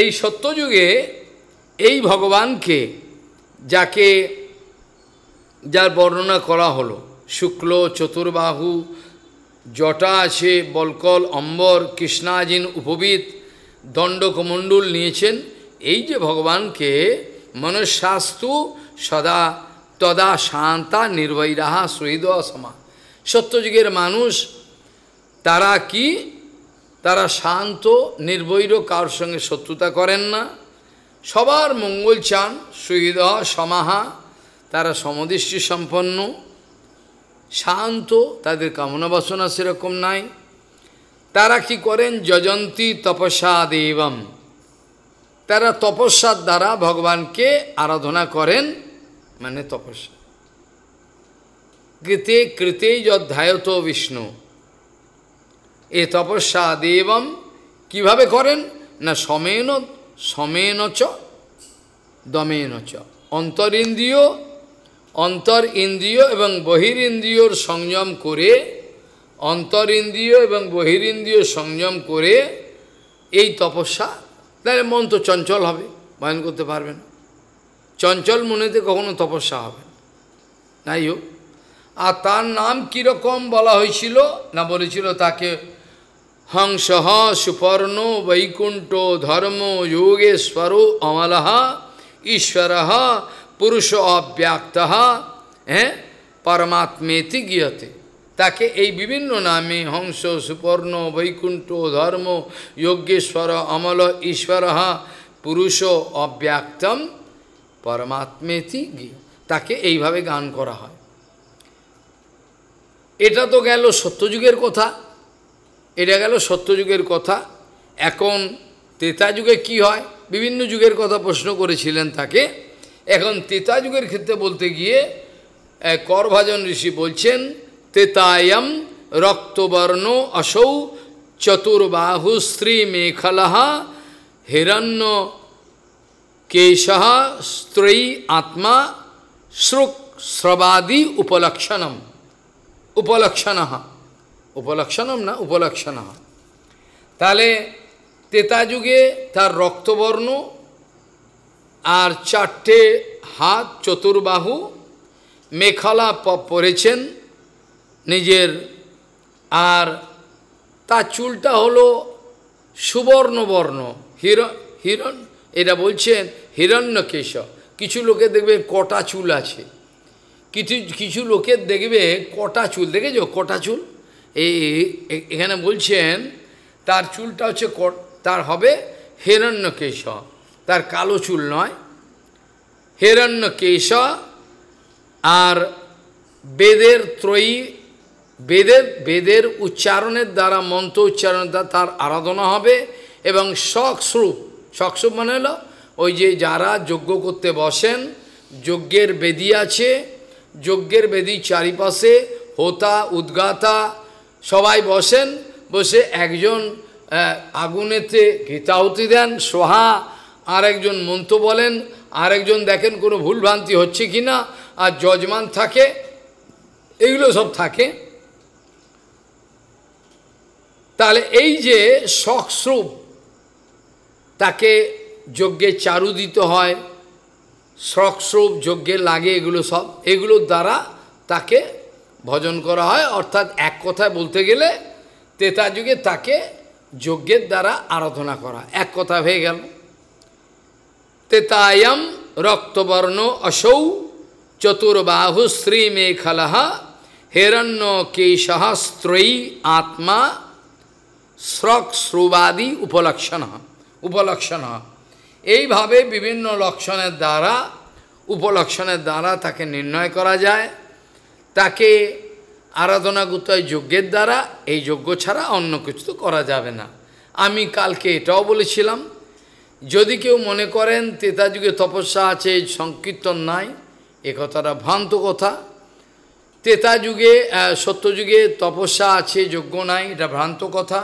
এই সত্যযুগে এই ভগবানকে যাকে যার বর্ণনা করা হলো শুক্ল চতুর্বাহু জটা আছে বলকল অম্বর কৃষ্ণাজিন উপবিত দণ্ডকমণ্ডল নিয়েছেন এই যে ভগবানকে মনঃস্বাস্তু সদা তদা শান্তা নির্বৈরাহা সহিদ অসমা সত্যযুগের মানুষ তারা কি তারা শান্ত নির্বৈর কার সঙ্গে শত্রুতা করেন না সবার মঙ্গল চান সুহৃদ সমাহা তারা সমদৃষ্টি সম্পন্ন শান্ত তাদের কামনা বাসনা সেরকম নাই তারা কি করেন যজন্তী তপস্যা দেবম তারা তপস্যার দ্বারা ভগবানকে আরাধনা করেন মানে তপস্যা কৃতে কৃতেই যধ্যায়ত বিষ্ণু এ তপস্যা দেবম কিভাবে করেন না সমেন সমেন চ দমেন চ অন্তর ইন্দ্রিয় অন্তর ইন্দ্রিয় এবং বহিরিন্দ্রিয়র সংযম করে অন্তর ইন্দ্রিয় এবং বহিরিন্দ্রিয় সংযম করে এই তপস্যা তাহলে মন তো চঞ্চল হবে বয়ন করতে পারবেন চঞ্চল মনেতে কখনো তপস্যা হবে না যাই হোক আর তার নাম কীরকম বলা হয়েছিল না বলেছিল তাকে হংস সুপর্ণ বৈকুণ্ঠ ধর্ম যোগেশ্বর অমলহা ঈশ্বর পুরুষ অব্যক্ত হ্যাঁ পরমাত্মেতি গিয়তে তাকে এই বিভিন্ন নামে হংস সুপর্ণ বৈকুণ্ঠ ধর্ম যজ্ঞেশ্বর অমল ঈশ্বর পুরুষ অব্যক্তম পরমাত্মেতি গিয়ে তাকে এইভাবে গান করা হয় এটা তো গেল সত্যযুগের কথা এটা গেল সত্যযুগের কথা এখন তেতা যুগে কি হয় বিভিন্ন যুগের কথা প্রশ্ন করেছিলেন তাকে এখন তেতা যুগের ক্ষেত্রে বলতে গিয়ে করভাজন ঋষি বলছেন তেতায়ম রক্তবর্ণ অসৌ চতুর্বাহু স্ত্রী মেখলাহা হিরণ্য কেশহ স্ত্রী আত্মা শ্রুক শ্রবাদি উপলক্ষণম উপলক্ষণাহা উপলক্ষণম না উপলক্ষণাহা তাহলে তেতা যুগে তার রক্তবর্ণ আর চারটে হাত চতুর্বাহু মেখলা পরেছেন নিজের আর তার চুলটা হলো সুবর্ণবর্ণ হিরণ হিরণ এটা বলছেন হিরণ্যকেশ কিছু লোকে দেখবে কটা চুল আছে কিছু কিছু লোকের দেখবে কটা চুল দেখেছ কটা চুল এই এখানে বলছেন তার চুলটা হচ্ছে তার হবে হিরণ্যকেশ তার কালো চুল নয় কেশ আর বেদের ত্রয়ী বেদের বেদের উচ্চারণের দ্বারা মন্ত্র উচ্চারণের দ্বারা তার আরাধনা হবে এবং শখস্বরূপ শখস্বরূপ মানে হলো ওই যে যারা যজ্ঞ করতে বসেন যজ্ঞের বেদি আছে যজ্ঞের বেদি চারিপাশে হোতা উদ্গাতা সবাই বসেন বসে একজন আগুনেতে ঘিতাহতি দেন সোহা আরেকজন মন্ত্র বলেন আরেকজন দেখেন কোনো ভুলভ্রান্তি হচ্ছে কি না আর যজমান থাকে এগুলো সব থাকে তাহলে এই যে শখস্রূপ তাকে যজ্ঞে চারু দিতে হয় শ্রক্সোপ যজ্ঞে লাগে এগুলো সব এগুলোর দ্বারা তাকে ভজন করা হয় অর্থাৎ এক কথায় বলতে গেলে তেতা যুগে তাকে যজ্ঞের দ্বারা আরাধনা করা এক কথা হয়ে গেল তেতায়াম রক্তবর্ণ অসৌ চতুর্বাহু শ্রী হেরণ্য হিরণ্য কেশহস্ত্রয়ী আত্মা স্রক উপলক্ষণ উপলক্ষণ এইভাবে বিভিন্ন লক্ষণের দ্বারা উপলক্ষণের দ্বারা তাকে নির্ণয় করা যায় তাকে আরাধনা গুতায় যজ্ঞের দ্বারা এই যজ্ঞ ছাড়া অন্য কিছু তো করা যাবে না আমি কালকে এটাও বলেছিলাম যদি কেউ মনে করেন তেতা যুগে তপস্যা আছে সংকীর্তন নাই এ কথাটা ভ্রান্ত কথা তেতা যুগে সত্যযুগে তপস্যা আছে যজ্ঞ নাই এটা ভ্রান্ত কথা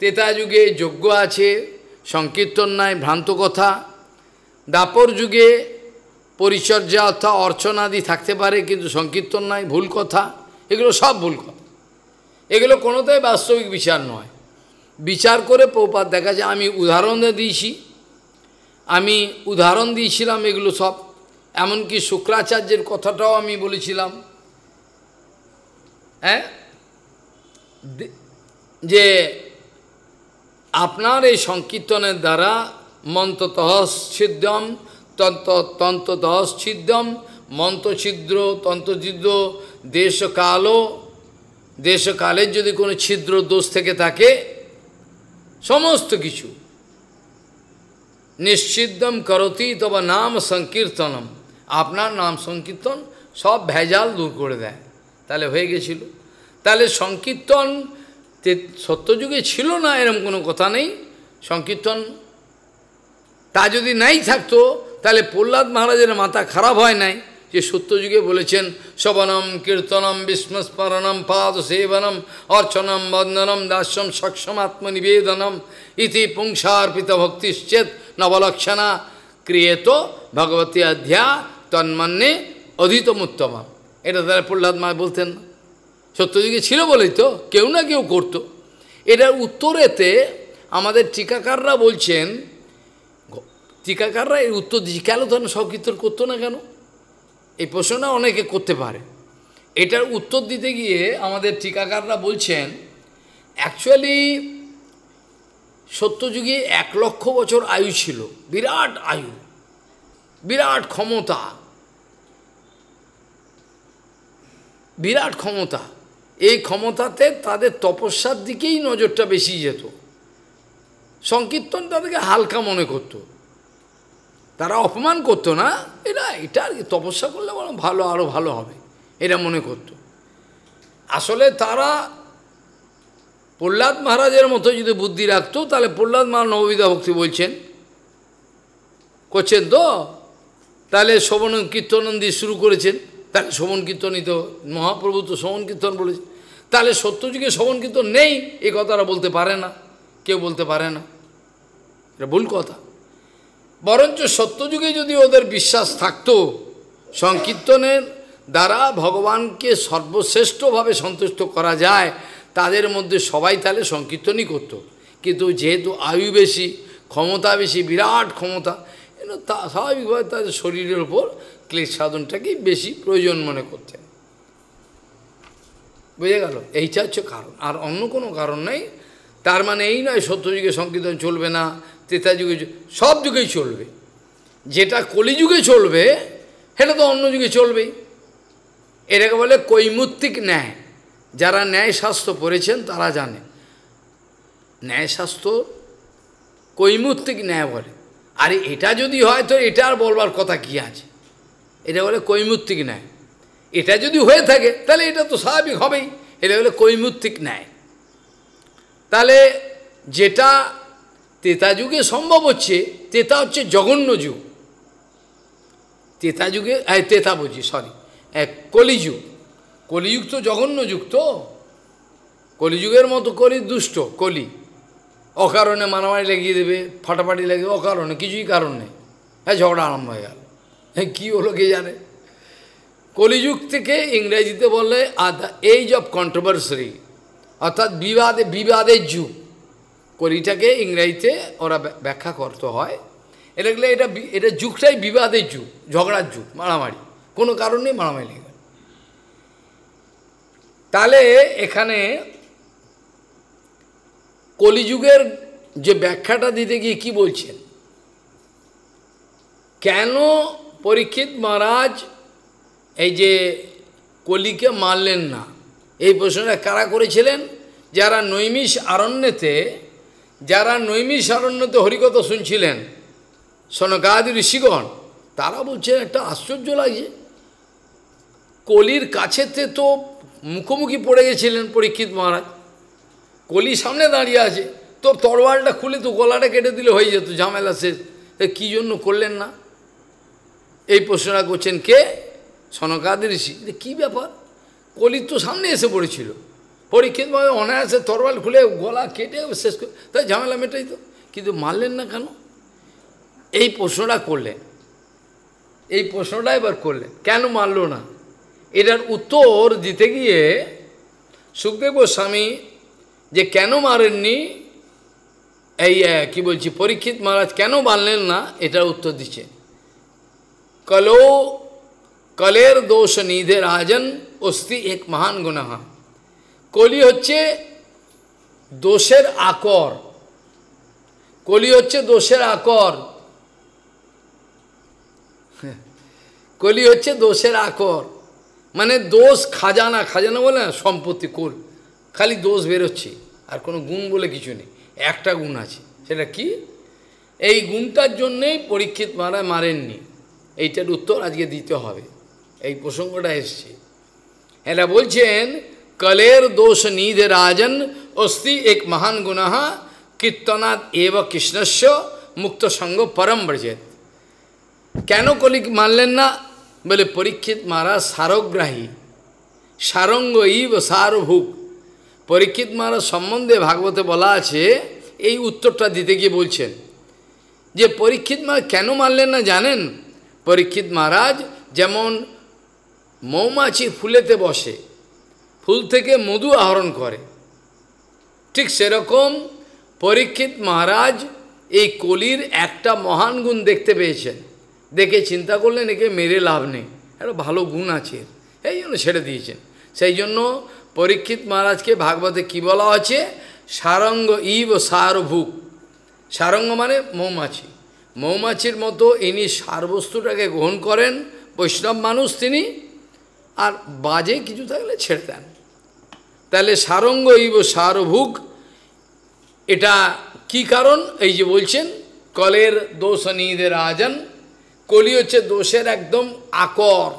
তেতা যুগে যজ্ঞ আছে সংকীর্তন নাই ভ্রান্ত কথা দাপর যুগে পরিচর্যা অর্থাৎ অর্চনাদি থাকতে পারে কিন্তু সংকীর্তন নাই ভুল কথা এগুলো সব ভুল কথা এগুলো কোনোটাই বাস্তবিক বিচার নয় বিচার করে প্রপাত দেখা যায় আমি উদাহরণে দিয়েছি আমি উদাহরণ দিয়েছিলাম এগুলো সব এমনকি শুক্রাচার্যের কথাটাও আমি বলেছিলাম হ্যাঁ যে আপনার এই সংকীর্তনের দ্বারা মন্ত্রতহশ্ছিদ্যম তন্ত তন্ততহশ্ছিদ্যম মন্ত্রছিদ্র তন্ত্রছিদ্র দেশকালও দেশকালের যদি কোনো ছিদ্র দোষ থেকে থাকে সমস্ত কিছু নিশ্চিদ্যম করতি তবা নাম সংকীর্তনম আপনার নাম সংকীর্তন সব ভেজাল দূর করে দেয় তাহলে হয়ে গেছিল তাহলে সংকীর্তন তে সত্যযুগে ছিল না এরম কোনো কথা নেই সংকীর্তন তা যদি নাই থাকতো তাহলে প্রহ্লাদ মহারাজের মাথা খারাপ হয় নাই যে সত্যযুগে বলেছেন শবনম কীর্তনম বিষ্মস্মরণম পাদ সেবনম অর্চনম বন্দনম দাসম সক্ষম আত্মনিবেদনম ইতি পুংসার্পিত ভক্তিশ্চেত নবলক্ষণা ক্রিয়েত ভগবতী অধ্যা তন্মান্যে অধিতমুত্তম এটা তারা প্রহ্লাদ মা বলতেন না সত্যযুগে ছিল বলেই তো কেউ না কেউ করত এটার উত্তরেতে আমাদের টিকাকাররা বলছেন টিকাকাররা এর উত্তর দিচ্ছে কেন ধরেন সংকীর্তন করতো না কেন এই প্রশ্নটা অনেকে করতে পারে এটার উত্তর দিতে গিয়ে আমাদের টিকাকাররা বলছেন অ্যাকচুয়ালি সত্যযুগে এক লক্ষ বছর আয়ু ছিল বিরাট আয়ু বিরাট ক্ষমতা বিরাট ক্ষমতা এই ক্ষমতাতে তাদের তপস্যার দিকেই নজরটা বেশি যেত সংকীর্তন তাদেরকে হালকা মনে করত তারা অপমান করত না এটা এটা আর কি তপস্যা করলে বরং ভালো আরও ভালো হবে এটা মনে করত আসলে তারা প্রহ্লাদ মহারাজের মতো যদি বুদ্ধি রাখতো তাহলে প্রহ্লাদ মহারাজ নববিদা ভক্তি বলছেন করছেন তো তাহলে শোভন কীর্তনন্দী শুরু করেছেন তাহলে শোভন কীর্তনই তো মহাপ্রভু তো শোভন কীর্তন বলেছেন তাহলে সত্যযুগে শ্রবণ কিন্তু নেই এ কথাটা বলতে পারে না কেউ বলতে পারে না এটা ভুল কথা বরঞ্চ সত্যযুগে যদি ওদের বিশ্বাস থাকতো সংকীর্তনের দ্বারা ভগবানকে সর্বশ্রেষ্ঠভাবে সন্তুষ্ট করা যায় তাদের মধ্যে সবাই তাহলে সংকীর্তনই করত। কিন্তু যেহেতু আয়ু বেশি ক্ষমতা বেশি বিরাট ক্ষমতা তা স্বাভাবিকভাবে তাদের শরীরের ওপর ক্লেশ সাধনটাকেই বেশি প্রয়োজন মনে করতে বুঝে গেল এইটা হচ্ছে কারণ আর অন্য কোনো কারণ নেই তার মানে এই নয় সত্যযুগে সংকীর্তন চলবে না তেতা যুগে সব যুগেই চলবে যেটা কলিযুগে চলবে সেটা তো অন্য যুগে চলবেই এটাকে বলে কৈমুত্তিক ন্যায় যারা ন্যায় শাস্ত্র পড়েছেন তারা জানে ন্যায়শাস্ত্র কৈমুত্তিক ন্যায় বলে আরে এটা যদি হয় তো এটা আর বলবার কথা কি আছে এটা বলে কৈমুত্তিক ন্যায় এটা যদি হয়ে থাকে তাহলে এটা তো স্বাভাবিক হবেই এটা হলে কৈমুত্তিক ন্যায় তাহলে যেটা তেতা যুগে সম্ভব হচ্ছে তেতা হচ্ছে জঘন্য যুগ তেতা যুগে তেতা বুঝি সরি কলিযুগ কলিযুগ তো জঘন্য যুগ তো কলিযুগের মতো কলি দুষ্ট কলি অকারণে মারামারি লাগিয়ে দেবে ফাটাফাটি লাগিয়ে অকারণে কিছুই কারণ নেই হ্যাঁ ঝগড়া আরম্ভ হয়ে গেল হ্যাঁ কী হলো কে জানে কলিযুগ থেকে ইংরেজিতে বলে আধা এইজ অফ কন্ট্রোভার্সারি অর্থাৎ বিবাদে বিবাদের যুগ কলিটাকে ইংরেজিতে ওরা ব্যাখ্যা করতে হয় এটা গেলে এটা এটা যুগটাই বিবাদের যুগ ঝগড়ার যুগ মারামারি কোনো কারণে মারামারি লেগে তাহলে এখানে কলিযুগের যে ব্যাখ্যাটা দিতে গিয়ে কি বলছেন কেন পরীক্ষিত মহারাজ এই যে কলিকে মারলেন না এই প্রশ্নটা কারা করেছিলেন যারা নৈমিষ আরণ্যেতে যারা নৈমিষ আরণ্যতে হরিকথা শুনছিলেন সনকাদি ঋষিগণ তারা বলছেন একটা আশ্চর্য লাগে কলির কাছেতে তো মুখোমুখি পড়ে গেছিলেন পরীক্ষিত মহারাজ কলি সামনে দাঁড়িয়ে আছে তোর তরোয়ালটা খুলে তো গলাটা কেটে দিলে হয়ে যেত ঝামেলা শেষ কী জন্য করলেন না এই প্রশ্নটা করছেন কে সনকাদি ঋষি কিন্তু কী ব্যাপার কলির তো সামনে এসে পড়েছিল পরীক্ষিতভাবে অনায়াসে তরবাল খুলে গলা কেটে শেষ করে তাই ঝামেলা মেটাই তো কিন্তু মারলেন না কেন এই প্রশ্নটা করলেন এই প্রশ্নটা এবার করলেন কেন মারল না এটার উত্তর দিতে গিয়ে সুখদেব গোস্বামী যে কেন মারেননি এই কি বলছি পরীক্ষিত মহারাজ কেন মারলেন না এটার উত্তর দিচ্ছে কলো কলের দোষ নিধে রাজন অস্তি এক মহান গুণাহা কলি হচ্ছে দোষের আকর কলি হচ্ছে দোষের আকর কলি হচ্ছে দোষের আকর মানে দোষ খাজানা খাজানা বলে না সম্পত্তি কোল খালি দোষ বেরোচ্ছে আর কোনো গুণ বলে কিছু নেই একটা গুণ আছে সেটা কি এই গুণটার জন্যেই পরীক্ষিত মারা মারেননি এইটার উত্তর আজকে দিতে হবে এই প্রসঙ্গটা এসছে এরা বলছেন কলের দোষ নিধে রাজন অস্তি এক মহান গুণাহা কীর্তনাথ এব কৃষ্ণস্য মুক্ত সঙ্গ পরম ব্রজেত কেন কলিক মানলেন না বলে পরীক্ষিত মহারাজ সারগ্রাহী সারঙ্গ ইব সারভুক পরীক্ষিত মহারাজ সম্বন্ধে ভাগবতে বলা আছে এই উত্তরটা দিতে গিয়ে বলছেন যে পরীক্ষিত মা কেন মানলেন না জানেন পরীক্ষিত মহারাজ যেমন মৌমাছি ফুলেতে বসে ফুল থেকে মধু আহরণ করে ঠিক সেরকম পরীক্ষিত মহারাজ এই কলির একটা মহান গুণ দেখতে পেয়েছেন দেখে চিন্তা করলেন একে মেরে লাভ নেই একটা ভালো গুণ আছে এই জন্য ছেড়ে দিয়েছেন সেই জন্য পরীক্ষিত মহারাজকে ভাগবতে কি বলা আছে সারঙ্গ ইব সারভুক সারঙ্গ মানে মৌমাছি মৌমাছির মতো ইনি সারবস্তুটাকে গ্রহণ করেন বৈষ্ণব মানুষ তিনি আর বাজে কিছু থাকলে ছেড়ে দেন তাহলে সারঙ্গ ইব সারভুগ এটা কি কারণ এই যে বলছেন কলের দোষ নিদের আজন কলি হচ্ছে দোষের একদম আকর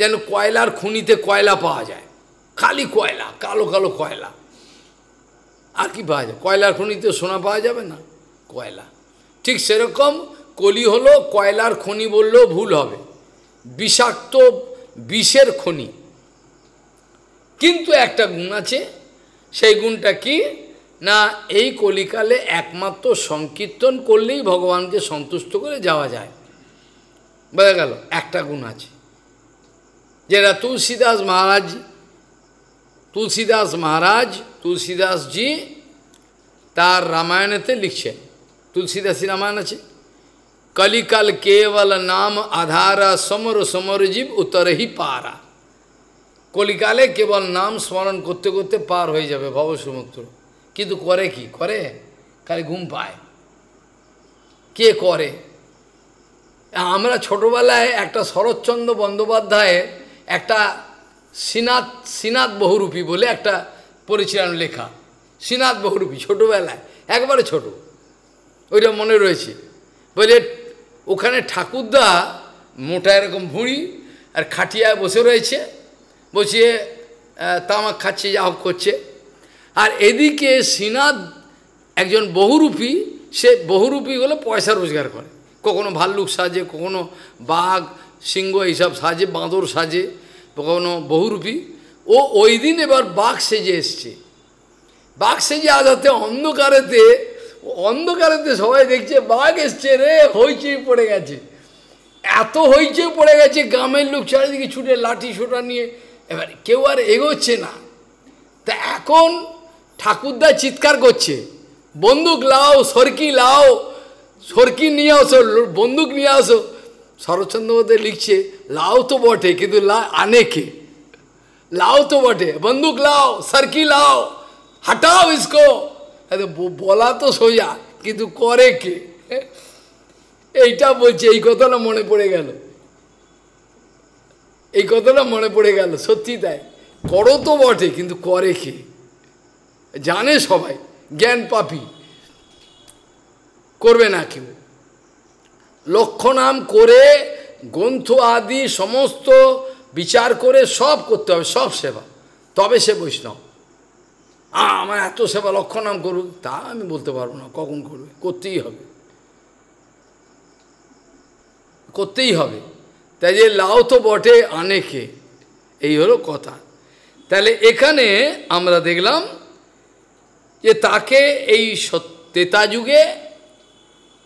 যেন কয়লার খুনিতে কয়লা পাওয়া যায় খালি কয়লা কালো কালো কয়লা আর কি পাওয়া যায় কয়লার খনিতে সোনা পাওয়া যাবে না কয়লা ঠিক সেরকম কলি হলো কয়লার খনি বললেও ভুল হবে বিষাক্ত বিষের খনি কিন্তু একটা গুণ আছে সেই গুণটা কি না এই কলিকালে একমাত্র সংকীর্তন করলেই ভগবানকে সন্তুষ্ট করে যাওয়া যায় বোঝা গেল একটা গুণ আছে যেটা তুলসীদাস মহারাজ তুলসীদাস মহারাজ তুলসীদাসজি তার রামায়ণেতে লিখছেন তুলসীদাসী রামায়ণ আছে कलिकल केवल नाम आधारा समर समर জীব উত্তর হি পারা কলিকালে কেবল নাম স্মরণ করতে করতে পার হয়ে যাবে ভবসমুদ্র কিন্তু করে কি করে খালি ঘুম পায় কে করে আমরা ছোটবেলায় একটা শরৎচন্দ্র বন্দ্যোপাধ্যায়ের একটা সিনাত সিনাত বহুরূপী বলে একটা পরিচালন লেখা সিনাত বহুরূপী ছোটবেলায় একবারে ছোট ওইটা মনে রয়েছে বলে ওখানে ঠাকুরদা মোটা এরকম ভুঁড়ি আর খাটিয়ায় বসে রয়েছে বসিয়ে তামাক খাচ্ছে যা হোক করছে আর এদিকে সিনাদ একজন বহুরূপী সে বহুরূপী হলে পয়সা রোজগার করে কখনো ভাল্লুক সাজে কখনো বাঘ সিংহ এইসব সাজে বাঁদর সাজে কখনো বহুরূপী ও ওই দিন এবার বাঘ সেজে এসছে বাঘ সেজে আজাতে অন্ধকারেতে অন্ধকারেতে সবাই দেখছে বাঘ এসছে রে হইচই পড়ে গেছে এত হইচই পড়ে গেছে গ্রামের লোক চারিদিকে ছুটে লাঠি ছোটা নিয়ে এবার কেউ আর এগোচ্ছে না তা এখন ঠাকুরদা চিৎকার করছে বন্দুক লাও সরকি লাও সরকি নিয়ে আসো বন্দুক নিয়ে আসো শরৎচন্দ্র মধ্যে লিখছে লাও তো বটে কিন্তু লা আনেকে লাও তো বটে বন্দুক লাও সরকি লাও হটাও ইসকো বলা তো সোজা কিন্তু করে কে এইটা বলছে এই কথাটা মনে পড়ে গেল এই কথাটা মনে পড়ে গেল সত্যি তাই করো তো বটে কিন্তু করে কে জানে সবাই জ্ঞান পাপি করবে না কেউ লক্ষ্য নাম করে গ্রন্থ আদি সমস্ত বিচার করে সব করতে হবে সব সেবা তবে সে বৈষ্ণব আমার এত সেবা লক্ষ্য নাম করুক তা আমি বলতে পারবো না কখন করবে করতেই হবে করতেই হবে তাই যে লাও তো বটে অনেকে এই হলো কথা তাহলে এখানে আমরা দেখলাম যে তাকে এই সত্যেতা যুগে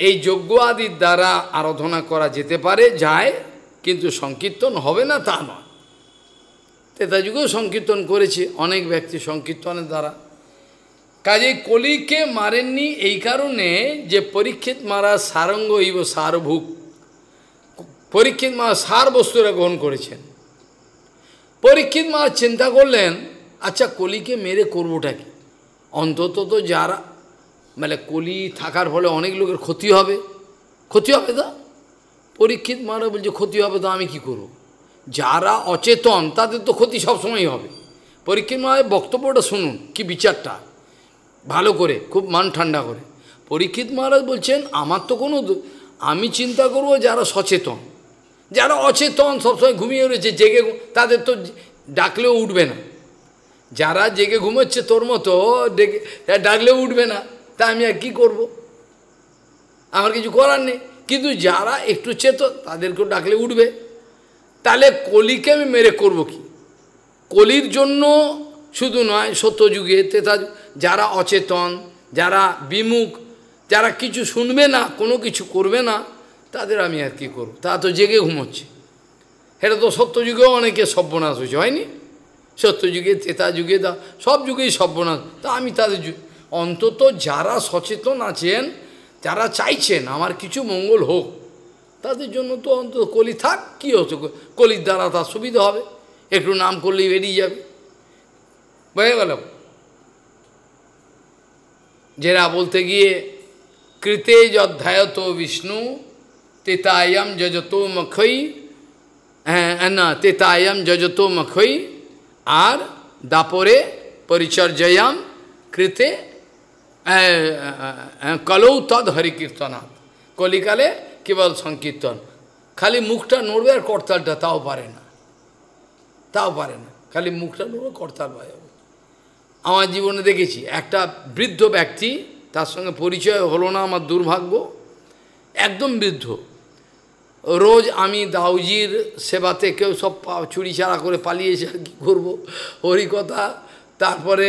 এই যজ্ঞ আদির দ্বারা আরাধনা করা যেতে পারে যায় কিন্তু সংকীর্তন হবে না তা নয় ত্রেতাযুগেও সংকীর্তন করেছে অনেক ব্যক্তি সংকীর্তনের দ্বারা কাজে কলিকে মারেননি এই কারণে যে পরীক্ষিত মারা সারঙ্গ ইব সারভুক পরীক্ষিত মা সার বস্তুরা গ্রহণ করেছেন পরীক্ষিত মা চিন্তা করলেন আচ্ছা কলিকে মেরে করবোটা কি অন্তত তো যারা মানে কলি থাকার ফলে অনেক লোকের ক্ষতি হবে ক্ষতি হবে তো পরীক্ষিত মারা বলছে ক্ষতি হবে তো আমি কি করব যারা অচেতন তাদের তো ক্ষতি সবসময় হবে পরীক্ষিতমশাই বক্তব্যটা শুনুন কি বিচারটা ভালো করে খুব মান ঠান্ডা করে পরীক্ষিত মহারাজ বলছেন আমার তো কোনো আমি চিন্তা করব যারা সচেতন যারা অচেতন সবসময় ঘুমিয়ে রয়েছে জেগে তাদের তো ডাকলেও উঠবে না যারা জেগে ঘুমোচ্ছে তোর মতো ডেকে ডাকলেও উঠবে না তা আমি আর কী করবো আমার কিছু করার নেই কিন্তু যারা একটু চেত তাদেরকেও ডাকলে উঠবে তাহলে কলিকে আমি মেরে করব কি কলির জন্য শুধু নয় সত্যযুগে তেতা যারা অচেতন যারা বিমুখ যারা কিছু শুনবে না কোনো কিছু করবে না তাদের আমি আর কি করব তা তো জেগে ঘুমোচ্ছে সেটা তো সত্যযুগেও অনেকে সর্বনাশ হয়েছে হয়নি সত্যযুগে তেতা যুগে দা সব যুগেই সর্বনাশ তা আমি তাদের অন্তত যারা সচেতন আছেন যারা চাইছেন আমার কিছু মঙ্গল হোক তাদের জন্য তো অন্তত কলি থাক কী হচ্ছে কলির দ্বারা তার সুবিধা হবে একটু নাম করলেই বেরিয়ে যাবে বুঝে গেল যেরা বলতে গিয়ে কৃতে যধ্যায়ত বিষ্ণু তেতায়ম যজত মখই না তেতায়ম যজত মখই আর দাপরে পরিচর্যাম কৃতে কলৌ তদ হরিকীর্তনাথ কলিকালে কেবল সংকীর্তন খালি মুখটা নড়বে আর করতালটা তাও পারে না তাও পারে না খালি মুখটা নড়বে করতাল বাজাবে আমার জীবনে দেখেছি একটা বৃদ্ধ ব্যক্তি তার সঙ্গে পরিচয় হলো না আমার দুর্ভাগ্য একদম বৃদ্ধ রোজ আমি দাউজির সেবাতে কেউ সব চুরি চারা করে পালিয়েছে আর কী করবো হরিকথা তারপরে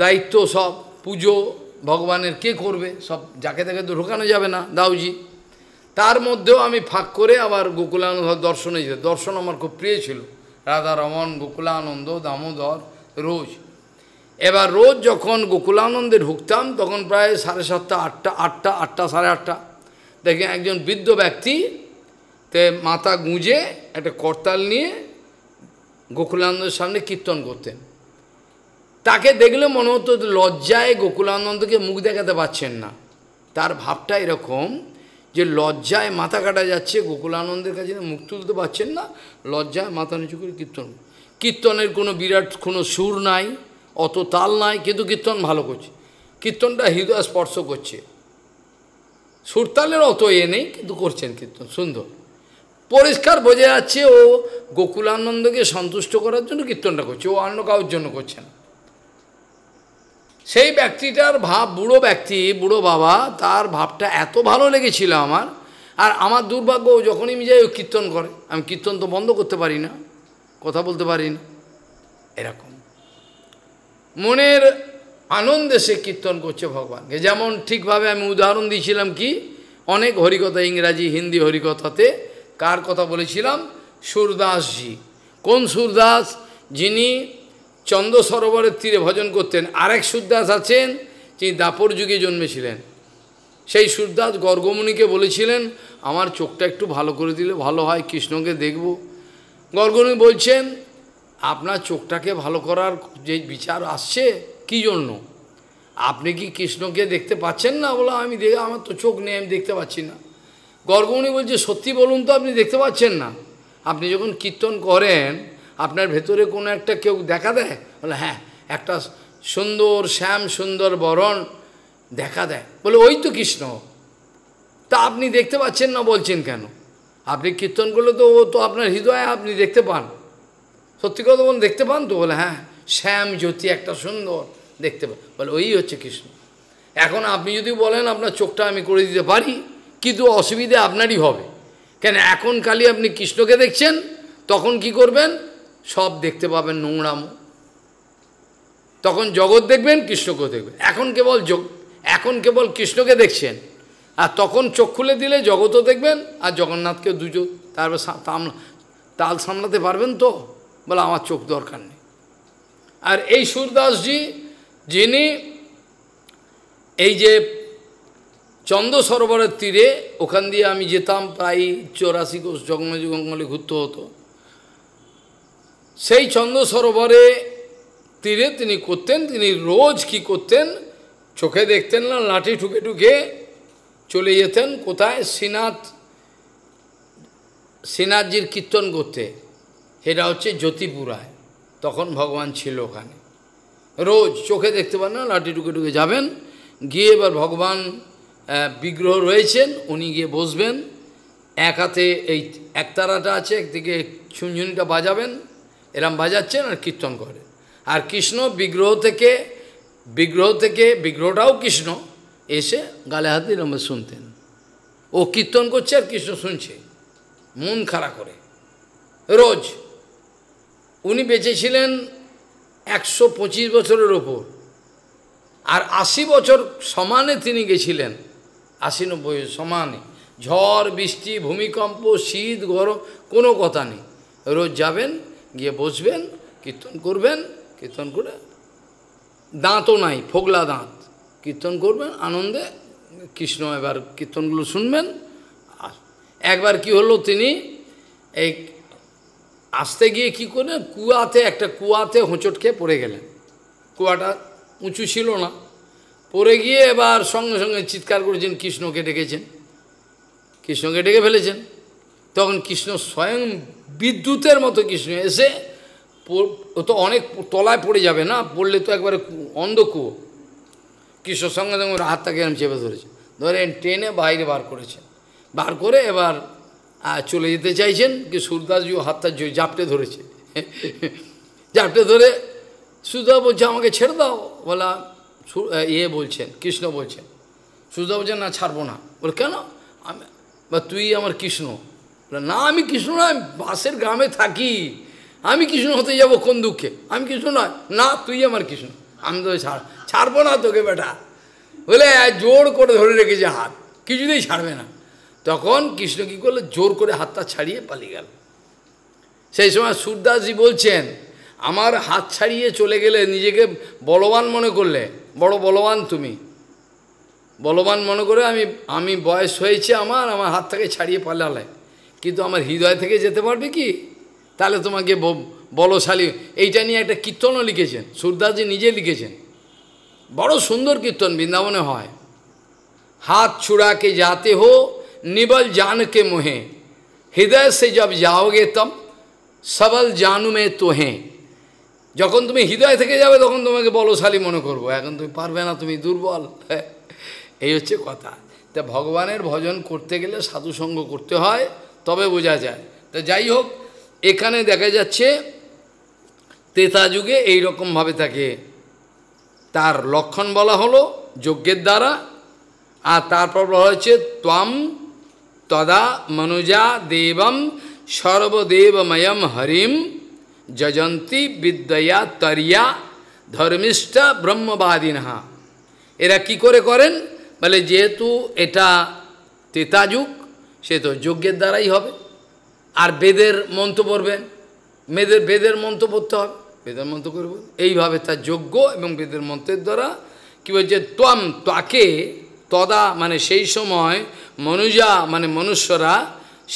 দায়িত্ব সব পুজো ভগবানের কে করবে সব যাকে তাকে তো ঢোকানো যাবে না দাউজি তার মধ্যেও আমি ফাঁক করে আবার গোকুলানন্দ দর্শনে যেত দর্শন আমার খুব প্রিয় ছিল রাধা রমন গোকুলানন্দ দামোদর রোজ এবার রোজ যখন গোকুলানন্দে ঢুকতাম তখন প্রায় সাড়ে সাতটা আটটা আটটা আটটা সাড়ে আটটা দেখে একজন বৃদ্ধ ব্যক্তি তে মাথা গুঁজে একটা করতাল নিয়ে গোকুলানন্দের সামনে কীর্তন করতেন তাকে দেখলে মনে হতো লজ্জায় গোকুলানন্দকে মুখ দেখাতে পারছেন না তার ভাবটা এরকম যে লজ্জায় মাথা কাটা যাচ্ছে গোকুলানন্দের কাছে মুখ তুলতে পারছেন না লজ্জায় মাথা নিচু করে কীর্তন কীর্তনের কোনো বিরাট কোনো সুর নাই অত তাল নাই কিন্তু কীর্তন ভালো করছে কীর্তনটা হৃদয় স্পর্শ করছে সুরতালের অত এ নেই কিন্তু করছেন কীর্তন সুন্দর পরিষ্কার বোঝা যাচ্ছে ও গোকুলানন্দকে সন্তুষ্ট করার জন্য কীর্তনটা করছে ও অন্য কারোর জন্য করছে না সেই ব্যক্তিটার ভাব বুড়ো ব্যক্তি বুড়ো বাবা তার ভাবটা এত ভালো লেগেছিল আমার আর আমার দুর্ভাগ্য যখনই আমি যাই কীর্তন করে আমি কীর্তন তো বন্ধ করতে পারি না কথা বলতে পারি না এরকম মনের আনন্দে সে কীর্তন করছে ভগবানকে যেমন ঠিকভাবে আমি উদাহরণ দিয়েছিলাম কি অনেক হরিকথা ইংরাজি হিন্দি হরিকথাতে কার কথা বলেছিলাম সুরদাসজি কোন সুরদাস যিনি চন্দ্র সরোবরের তীরে ভজন করতেন আরেক সুদ্দাস আছেন যিনি দাপর যুগে জন্মেছিলেন সেই সুদ্দাস গর্গমণিকে বলেছিলেন আমার চোখটা একটু ভালো করে দিলে ভালো হয় কৃষ্ণকে দেখব গর্গমণি বলছেন আপনার চোখটাকে ভালো করার যে বিচার আসছে কি জন্য আপনি কি কৃষ্ণকে দেখতে পাচ্ছেন না বলো আমি দেখ আমার তো চোখ নেই আমি দেখতে পাচ্ছি না গর্গমণি বলছে সত্যি বলুন তো আপনি দেখতে পাচ্ছেন না আপনি যখন কীর্তন করেন আপনার ভেতরে কোনো একটা কেউ দেখা দেয় বলে হ্যাঁ একটা সুন্দর শ্যাম সুন্দর বরণ দেখা দেয় বলে ওই তো কৃষ্ণ তা আপনি দেখতে পাচ্ছেন না বলছেন কেন আপনি কীর্তন করলে তো ও তো আপনার হৃদয়ে আপনি দেখতে পান সত্যি কথা বলুন দেখতে পান তো বলে হ্যাঁ শ্যাম জ্যোতি একটা সুন্দর দেখতে পান বলে ওই হচ্ছে কৃষ্ণ এখন আপনি যদি বলেন আপনার চোখটা আমি করে দিতে পারি কিন্তু অসুবিধে আপনারই হবে কেন এখন কালি আপনি কৃষ্ণকে দেখছেন তখন কি করবেন সব দেখতে পাবেন নোংরাম তখন জগৎ দেখবেন কৃষ্ণকে দেখবেন এখন কেবল এখন কেবল কৃষ্ণকে দেখছেন আর তখন চোখ খুলে দিলে জগতও দেখবেন আর জগন্নাথকে দুজো তারপর তাল সামলাতে পারবেন তো বলে আমার চোখ দরকার নেই আর এই সুরদাসজি যিনি এই যে চন্দ্র সরোবরের তীরে ওখান দিয়ে আমি যেতাম প্রায় চৌরাশি কোষ জঙ্গলে জঙ্গলে ঘুরতে হতো সেই চন্দ্র সরোবরে তীরে তিনি করতেন তিনি রোজ কি করতেন চোখে দেখতেন না লাঠি ঠুকে ঠুকে চলে যেতেন কোথায় শ্রীনাথ শ্রীনাথজির কীর্তন করতে এটা হচ্ছে জ্যোতিপুরায় তখন ভগবান ছিল ওখানে রোজ চোখে দেখতে পান না লাঠি টুকে টুকে যাবেন গিয়ে এবার ভগবান বিগ্রহ রয়েছেন উনি গিয়ে বসবেন এক হাতে এই একতারাটা আছে একদিকে ঝুনঝুনিটা বাজাবেন এরম বাজাচ্ছেন আর কীর্তন করে আর কৃষ্ণ বিগ্রহ থেকে বিগ্রহ থেকে বিগ্রহটাও কৃষ্ণ এসে গালে হাতে এরম শুনতেন ও কীর্তন করছে আর কৃষ্ণ শুনছে মন খাড়া করে রোজ উনি বেঁচেছিলেন একশো পঁচিশ বছরের ওপর আর আশি বছর সমানে তিনি গেছিলেন আশি নব্বই সমানে ঝড় বৃষ্টি ভূমিকম্প শীত গরম কোনো কথা নেই রোজ যাবেন গিয়ে বসবেন কীর্তন করবেন কীর্তন করে দাঁতও নাই ফোগলা দাঁত কীর্তন করবেন আনন্দে কৃষ্ণ এবার কীর্তনগুলো শুনবেন আর একবার কি হলো তিনি এই আসতে গিয়ে কি করে কুয়াতে একটা কুয়াতে হোঁচট খেয়ে পড়ে গেলেন কুয়াটা উঁচু ছিল না পড়ে গিয়ে এবার সঙ্গে সঙ্গে চিৎকার করেছেন কৃষ্ণকে ডেকেছেন কৃষ্ণকে ডেকে ফেলেছেন তখন কৃষ্ণ স্বয়ং বিদ্যুতের মতো কৃষ্ণ এসে ও তো অনেক তলায় পড়ে যাবে না পড়লে তো একবারে অন্ধকুয়ো কৃষ্ণ সঙ্গে সঙ্গে হাত তাকে এরম চেপে ধরেছে ধরে ট্রেনে বাইরে বার করেছেন বার করে এবার চলে যেতে চাইছেন কি সুরদাসজি হাতটা জাপটে ধরেছে জাপটে ধরে সুধা বলছে আমাকে ছেড়ে দাও বলা ইয়ে বলছেন কৃষ্ণ বলছেন সুধা বলছেন না ছাড়বো না বল কেন আমি বা তুই আমার কৃষ্ণ না আমি কৃষ্ণ নয় বাসের গ্রামে থাকি আমি কৃষ্ণ হতে যাব কোন দুঃখে আমি কৃষ্ণ নয় না তুই আমার কৃষ্ণ আমি তো ছাড় ছাড়বো না তোকে বেটা বলে জোর করে ধরে রেখেছে হাত কিছুতেই ছাড়বে না তখন কৃষ্ণ কী করলো জোর করে হাতটা ছাড়িয়ে পালিয়ে গেল সেই সময় সুরদাসজি বলছেন আমার হাত ছাড়িয়ে চলে গেলে নিজেকে বলবান মনে করলে বড় বলবান তুমি বলবান মনে করে আমি আমি বয়স হয়েছে আমার আমার হাত থেকে ছাড়িয়ে পালালে কিন্তু আমার হৃদয় থেকে যেতে পারবে কি তাহলে তোমাকে বলশালী এইটা নিয়ে একটা কীর্তনও লিখেছেন সুরদাসজি নিজে লিখেছেন বড় সুন্দর কীর্তন বৃন্দাবনে হয় হাত ছুড়াকে যাতে হো নিবল জানকে মোহে হৃদয় সে যব যাওগে তম সবল জানুমে তোহে যখন তুমি হৃদয় থেকে যাবে তখন তোমাকে বলশালী মনে করব এখন তুমি পারবে না তুমি দুর্বল এই হচ্ছে কথা তা ভগবানের ভজন করতে গেলে সাধুসঙ্গ করতে হয় তবে বোঝা যায় তা যাই হোক এখানে দেখা যাচ্ছে তেতা যুগে এইরকমভাবে থাকে তার লক্ষণ বলা হলো যজ্ঞের দ্বারা আর তারপর বলা হয়েছে ত্বম তদা মনুজা দেবম সর্বদেবময়ম হরিম যজন্তী বিদ্যয়া তরিয়া ধর্মিষ্ঠা ব্রহ্মবাদিনহা এরা কি করে করেন বলে যেহেতু এটা তেতাযুগ সে তো যজ্ঞের দ্বারাই হবে আর বেদের মন্ত্র পড়বেন মেয়েদের বেদের মন্ত্র পড়তে হবে বেদের মন্ত্র করব এইভাবে তার যজ্ঞ এবং বেদের মন্ত্রের দ্বারা কী বলছে তম তাকে তদা মানে সেই সময় মনুজা মানে মনুষ্যরা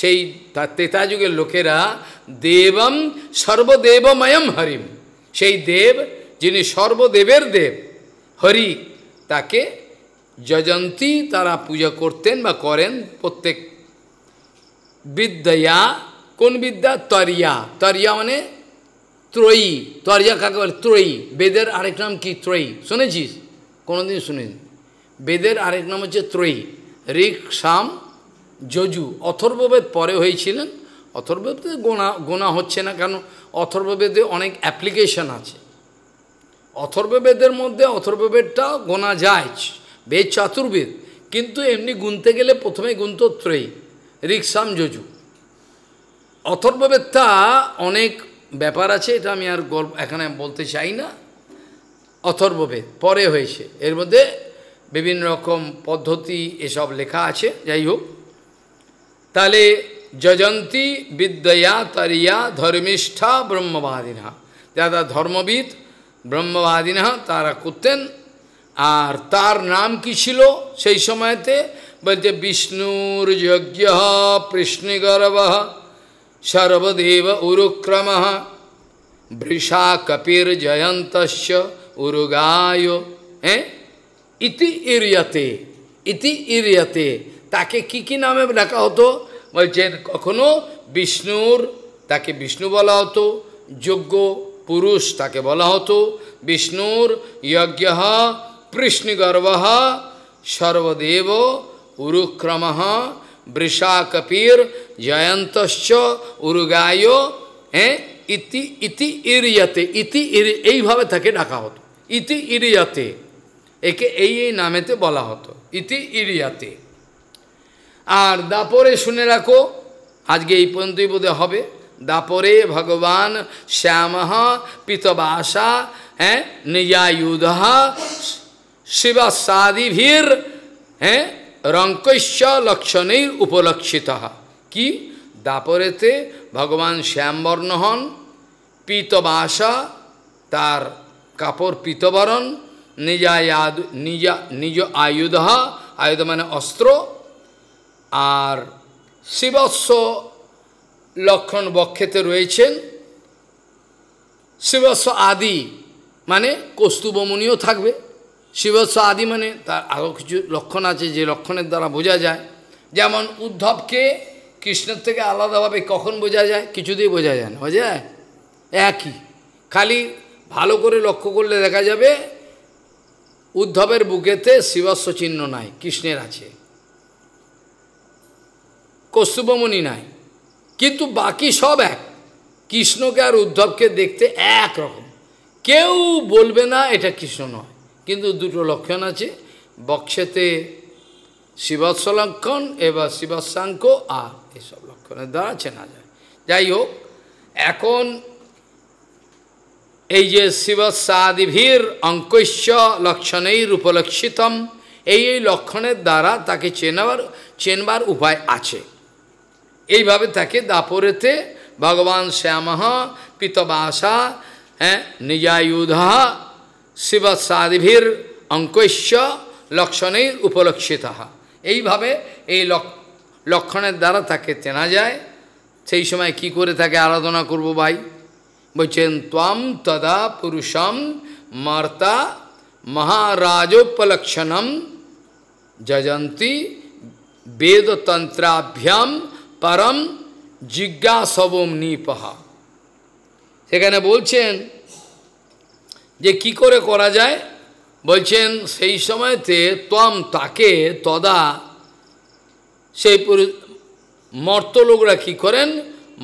সেই তেতা যুগের লোকেরা দেবম সর্বদেবময়ম হরিম সেই দেব যিনি সর্বদেবের দেব হরি তাকে যজন্তী তারা পূজা করতেন বা করেন প্রত্যেক বিদ্যা কোন বিদ্যা তরিয়া তরিয়া মানে ত্রয়ী তরিয়া কাকে বলে ত্রয়ী বেদের আরেক নাম কি ত্রয়ী শুনেছিস কোনোদিন শুনিনি বেদের আরেক নাম হচ্ছে ত্রয়ী ঋক সাম যজু অথর্ববেদ পরে হয়েছিলেন অথর্ববেদে গোনা গোনা হচ্ছে না কেন অথর্ববেদে অনেক অ্যাপ্লিকেশন আছে অথর্ববেদের মধ্যে অথর্ববেদটা গোনা যায় বেদ চাতুর্বেদ কিন্তু এমনি গুনতে গেলে প্রথমে গুনত ত্রয়ী রিক্সাম যজু অথর্ববেত্তা অনেক ব্যাপার আছে এটা আমি আর গল্প এখানে বলতে চাই না অথর্ববেদ পরে হয়েছে এর মধ্যে বিভিন্ন রকম পদ্ধতি এসব লেখা আছে যাই হোক তাহলে যজন্তী বিদ্যয়া তারিয়া ধর্মিষ্ঠা ব্রহ্মবাদিনা যারা ধর্মবিদ ব্রহ্মবাদিনা তারা করতেন আর তার নাম কি ছিল সেই সময়তে बंच विष्णुर्यज्ञ पृश्निगर्व सर्वदेव उरुक्रम वृषा कपिर जयंत उरुगाय इति इरियते ইতি ইরিয়াতে তাকে কি কি নামে ডাকা হতো বলছেন কখনো বিষ্ণুর তাকে বিষ্ণু বলা হতো যোগ্য পুরুষ তাকে বলা হতো বিষ্ণুর যজ্ঞ পৃষ্ণগর্ভ সর্বদেব উরুক্রম বৃষা কপির জয়ন্তশ্চ উরুগায় হ্যাঁ ইতি ইতি ইরিয়াতে ইতি এইভাবে তাকে ডাকা হতো ইতি ইরিয়াতে একে এই এই নামেতে বলা হতো ইতি ইরিয়াতে আর দাপরে শুনে রাখো আজকে এই পর্যন্তই বোধে হবে দাপরে ভগবান শ্যাম পিতবাসা হ্যাঁ নিজায়ুধ শিবসাদিভীর হ্যাঁ রঙ্কস্য লক্ষণেই উপলক্ষিত কি দাপরেতে ভগবান শ্যামবর্ণ হন পিতবাসা তার কাপড় পিতবরণ নিজায়াদ নিজা নিজ আয়ুধ আয়ুধ মানে অস্ত্র আর শিবস্ব লক্ষণ বক্ষেতে রয়েছেন শিবস্ব আদি মানে কস্তুবমণিও থাকবে শিবস্ব আদি মানে তার আরও কিছু লক্ষণ আছে যে লক্ষণের দ্বারা বোঝা যায় যেমন উদ্ধবকে কৃষ্ণের থেকে আলাদাভাবে কখন বোঝা যায় কিছুতেই বোঝা যায় না বোঝা যায় একই খালি ভালো করে লক্ষ্য করলে দেখা যাবে উদ্ধবের বুকেতে শিবস্ব চিহ্ন নাই কৃষ্ণের আছে কস্তুবমণি নাই কিন্তু বাকি সব এক কৃষ্ণকে আর উদ্ধবকে দেখতে এক রকম কেউ বলবে না এটা কৃষ্ণ নয় কিন্তু দুটো লক্ষণ আছে বক্ষেতে শিবৎস লক্ষণ এবার শিবৎসাঙ্ক আর এসব লক্ষণের দ্বারা চেনা যায় যাই হোক এখন এই যে শিবৎসাদিভীর অঙ্কৈশ্য লক্ষণেই উপলক্ষিতম এই এই লক্ষণের দ্বারা তাকে চেনাবার চেনবার উপায় আছে এইভাবে তাকে দাপরেতে ভগবান শ্যামহ পিতবাসা হ্যাঁ নিজায়ুধা শিব সাদিভির অঙ্কৈশ্য লক্ষণেই উপলক্ষিত এইভাবে এই লক্ষণের দ্বারা তাকে চেনা যায় সেই সময় কি করে তাকে আরাধনা করব ভাই বলছেন তাম তদা পুরুষম মার্তা মহারাজোপলক্ষণম যজন্তি বেদতন্ত্রাভ্যাম পরম জিজ্ঞাসবম নিপহা সেখানে বলছেন যে কি করে করা যায় বলছেন সেই সময়তে তম তাকে তদা সেই মর্ত লোকরা কী করেন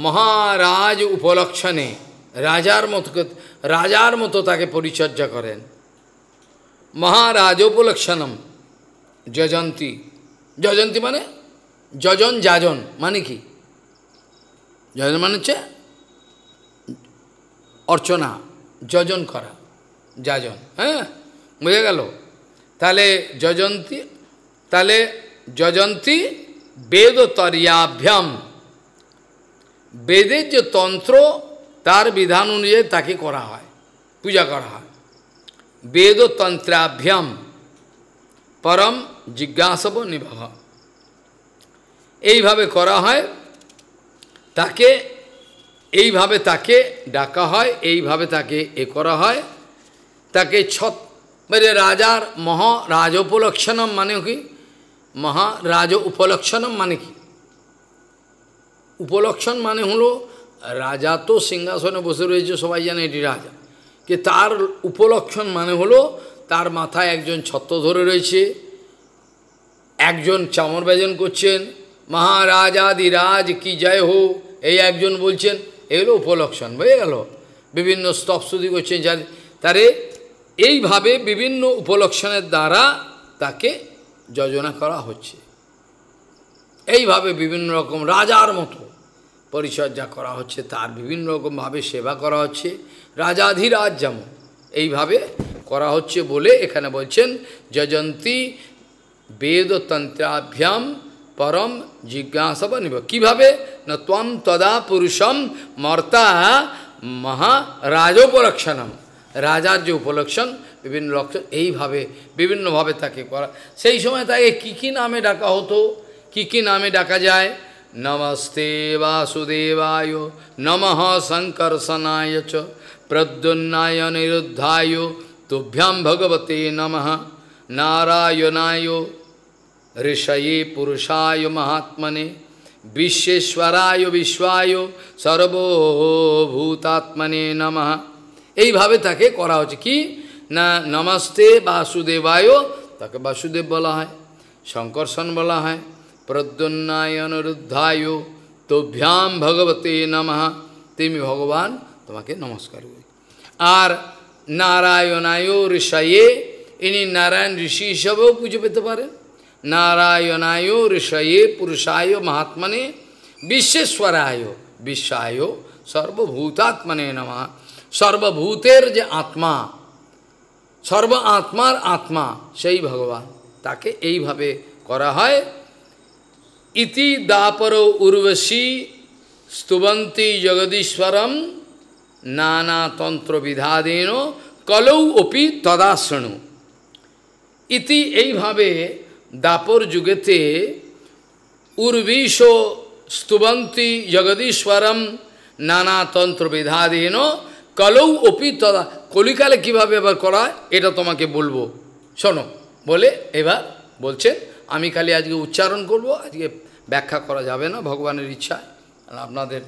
মহারাজ উপলক্ষণে রাজার মতো রাজার মতো তাকে পরিচর্যা করেন মহারাজ উপলক্ষণম যজন্তী যজন্তী মানে যজন যাজন মানে কি যজন মানে হচ্ছে অর্চনা যজন করা যাজন হ্যাঁ বুঝে গেল তাহলে যজন্তী তাহলে যজন্তী তরিয়াভ্যাম বেদের যে তন্ত্র তার বিধান অনুযায়ী তাকে করা হয় পূজা করা হয় বেদ তন্ত্রাভ্যাম পরম জিজ্ঞাসব নিবাহ এইভাবে করা হয় তাকে এইভাবে তাকে ডাকা হয় এইভাবে তাকে এ করা হয় তাকে ছত মানে রাজার মহারাজ উপলক্ষণম মানে কি মহারাজ উপলক্ষণম মানে কি উপলক্ষণ মানে হলো রাজা তো সিংহাসনে বসে রয়েছে সবাই জানে এটি রাজা কি তার উপলক্ষণ মানে হলো তার মাথায় একজন ছত্র ধরে রয়েছে একজন চামর ব্যজন করছেন মহারাজাদিরাজ কি জয় হো এই একজন বলছেন এগুলো উপলক্ষণ বুঝে গেল বিভিন্ন স্তবস্তুতি করছেন যার তারে এইভাবে বিভিন্ন উপলক্ষণের দ্বারা তাকে যোজনা করা হচ্ছে এইভাবে বিভিন্ন রকম রাজার মতো পরিচর্যা করা হচ্ছে তার বিভিন্ন রকমভাবে সেবা করা হচ্ছে রাজাধিরাজ যেমন এইভাবে করা হচ্ছে বলে এখানে বলছেন যজন্তী বেদতন্ত্রাভ্যাম পরম জিজ্ঞাসব নিব কীভাবে না তদা পুরুষম মর্তা মহারাজোপলক্ষণম রাজার যে উপলক্ষণ বিভিন্ন লক্ষণ এইভাবে বিভিন্নভাবে তাকে করা সেই সময় তাকে কী কী নামে ডাকা হতো কী কী নামে ডাকা যায় নমস্তে বাসুদেবায় নমঃ শঙ্কর্ষণায় চ প্রদ্যুন্নায় নিরুদ্ধায় তুভ্যাম ভগবতে নমঃ নারায়ণায় ঋষয়ে পুরুষায় মহাত্মনে বিশ্বেশ্বরায় বিশ্বায় সর্বভূতাত্মনে নমঃ এইভাবে তাকে করা হচ্ছে কি না নমস্তে বাসুদেবায়ও তাকে বাসুদেব বলা হয় শঙ্করসন বলা হয় প্রদ্যন্নায়নরুদ্ধায় তোভ্যাম ভগবতে নমঃ তেমি ভগবান তোমাকে নমস্কার করি আর নারায়ণায় ঋষয়ে ইনি নারায়ণ ঋষি হিসাবেও পুজো পেতে পারেন নারায়ণায় ঋষয়ে পুরুষায় মহাত্মানে বিশ্বেশ্বরায় বিশ্বায় সর্বভূতাত্মনে নমা সর্বভূতের যে আত্মা সর্ব আত্মার আত্মা সেই ভগবান তাকে এইভাবে করা হয় ইতি দাপর উর্বশী স্তুবন্তী জগদীশ্বরম নানা তন্ত্রবিধাদেন কলৌ অপি তদাশৃণু ইতি এইভাবে দাপর যুগেতে উর্বিশ স্তুবন্তী জগদীশ্বরম নানা তন্ত্রবিধাদেন কালৌ অপি তদা কলিকালে কিভাবে এবার করা এটা তোমাকে বলবো শোনো বলে এবার বলছে আমি খালি আজকে উচ্চারণ করব আজকে ব্যাখ্যা করা যাবে না ভগবানের ইচ্ছায় আপনাদের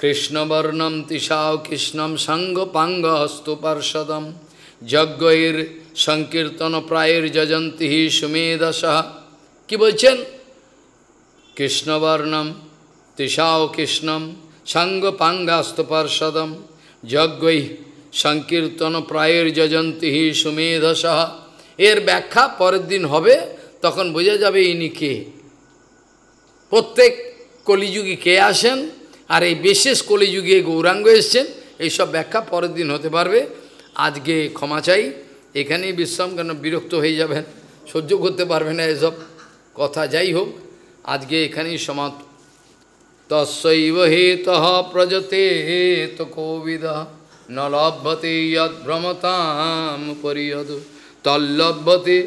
কৃষ্ণবর্ণম তিসাও কৃষ্ণম সঙ্গ পাঙ্গ হস্তপার্ষদম যজ্ঞের সংকীর্তন প্রায়ের যজন্তী সুমেধ কি বলছেন কৃষ্ণবর্ণম তিসাও কৃষ্ণম সঙ্গ পাঙ্গাস্তপার্ষদম যজ্ঞই সংকীর্তন প্রায়ের যজন্তী সুমেধসহ এর ব্যাখ্যা পরের দিন হবে তখন বোঝা যাবে ইনি কে প্রত্যেক কলিযুগে কে আসেন আর এই বিশেষ কলিযুগে গৌরাঙ্গ এসছেন এইসব ব্যাখ্যা পরের দিন হতে পারবে আজকে ক্ষমা চাই এখানেই বিশ্রাম কেন বিরক্ত হয়ে যাবেন সহ্য করতে পারবে না এসব কথা যাই হোক আজকে এখানেই সমাপ্ত तस्व हेत प्रजते हेत कोविद न लभते यद्रमताम तल्लभते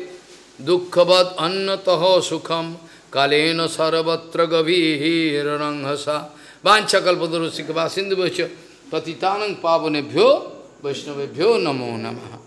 दुखवद अन्नत सुखम कालेन सर्वत्र गभीरंगसा वाछकल्पदुर सिंधु पतितानंग पावनेभ्यो वैष्णवेभ्यो नमो नमः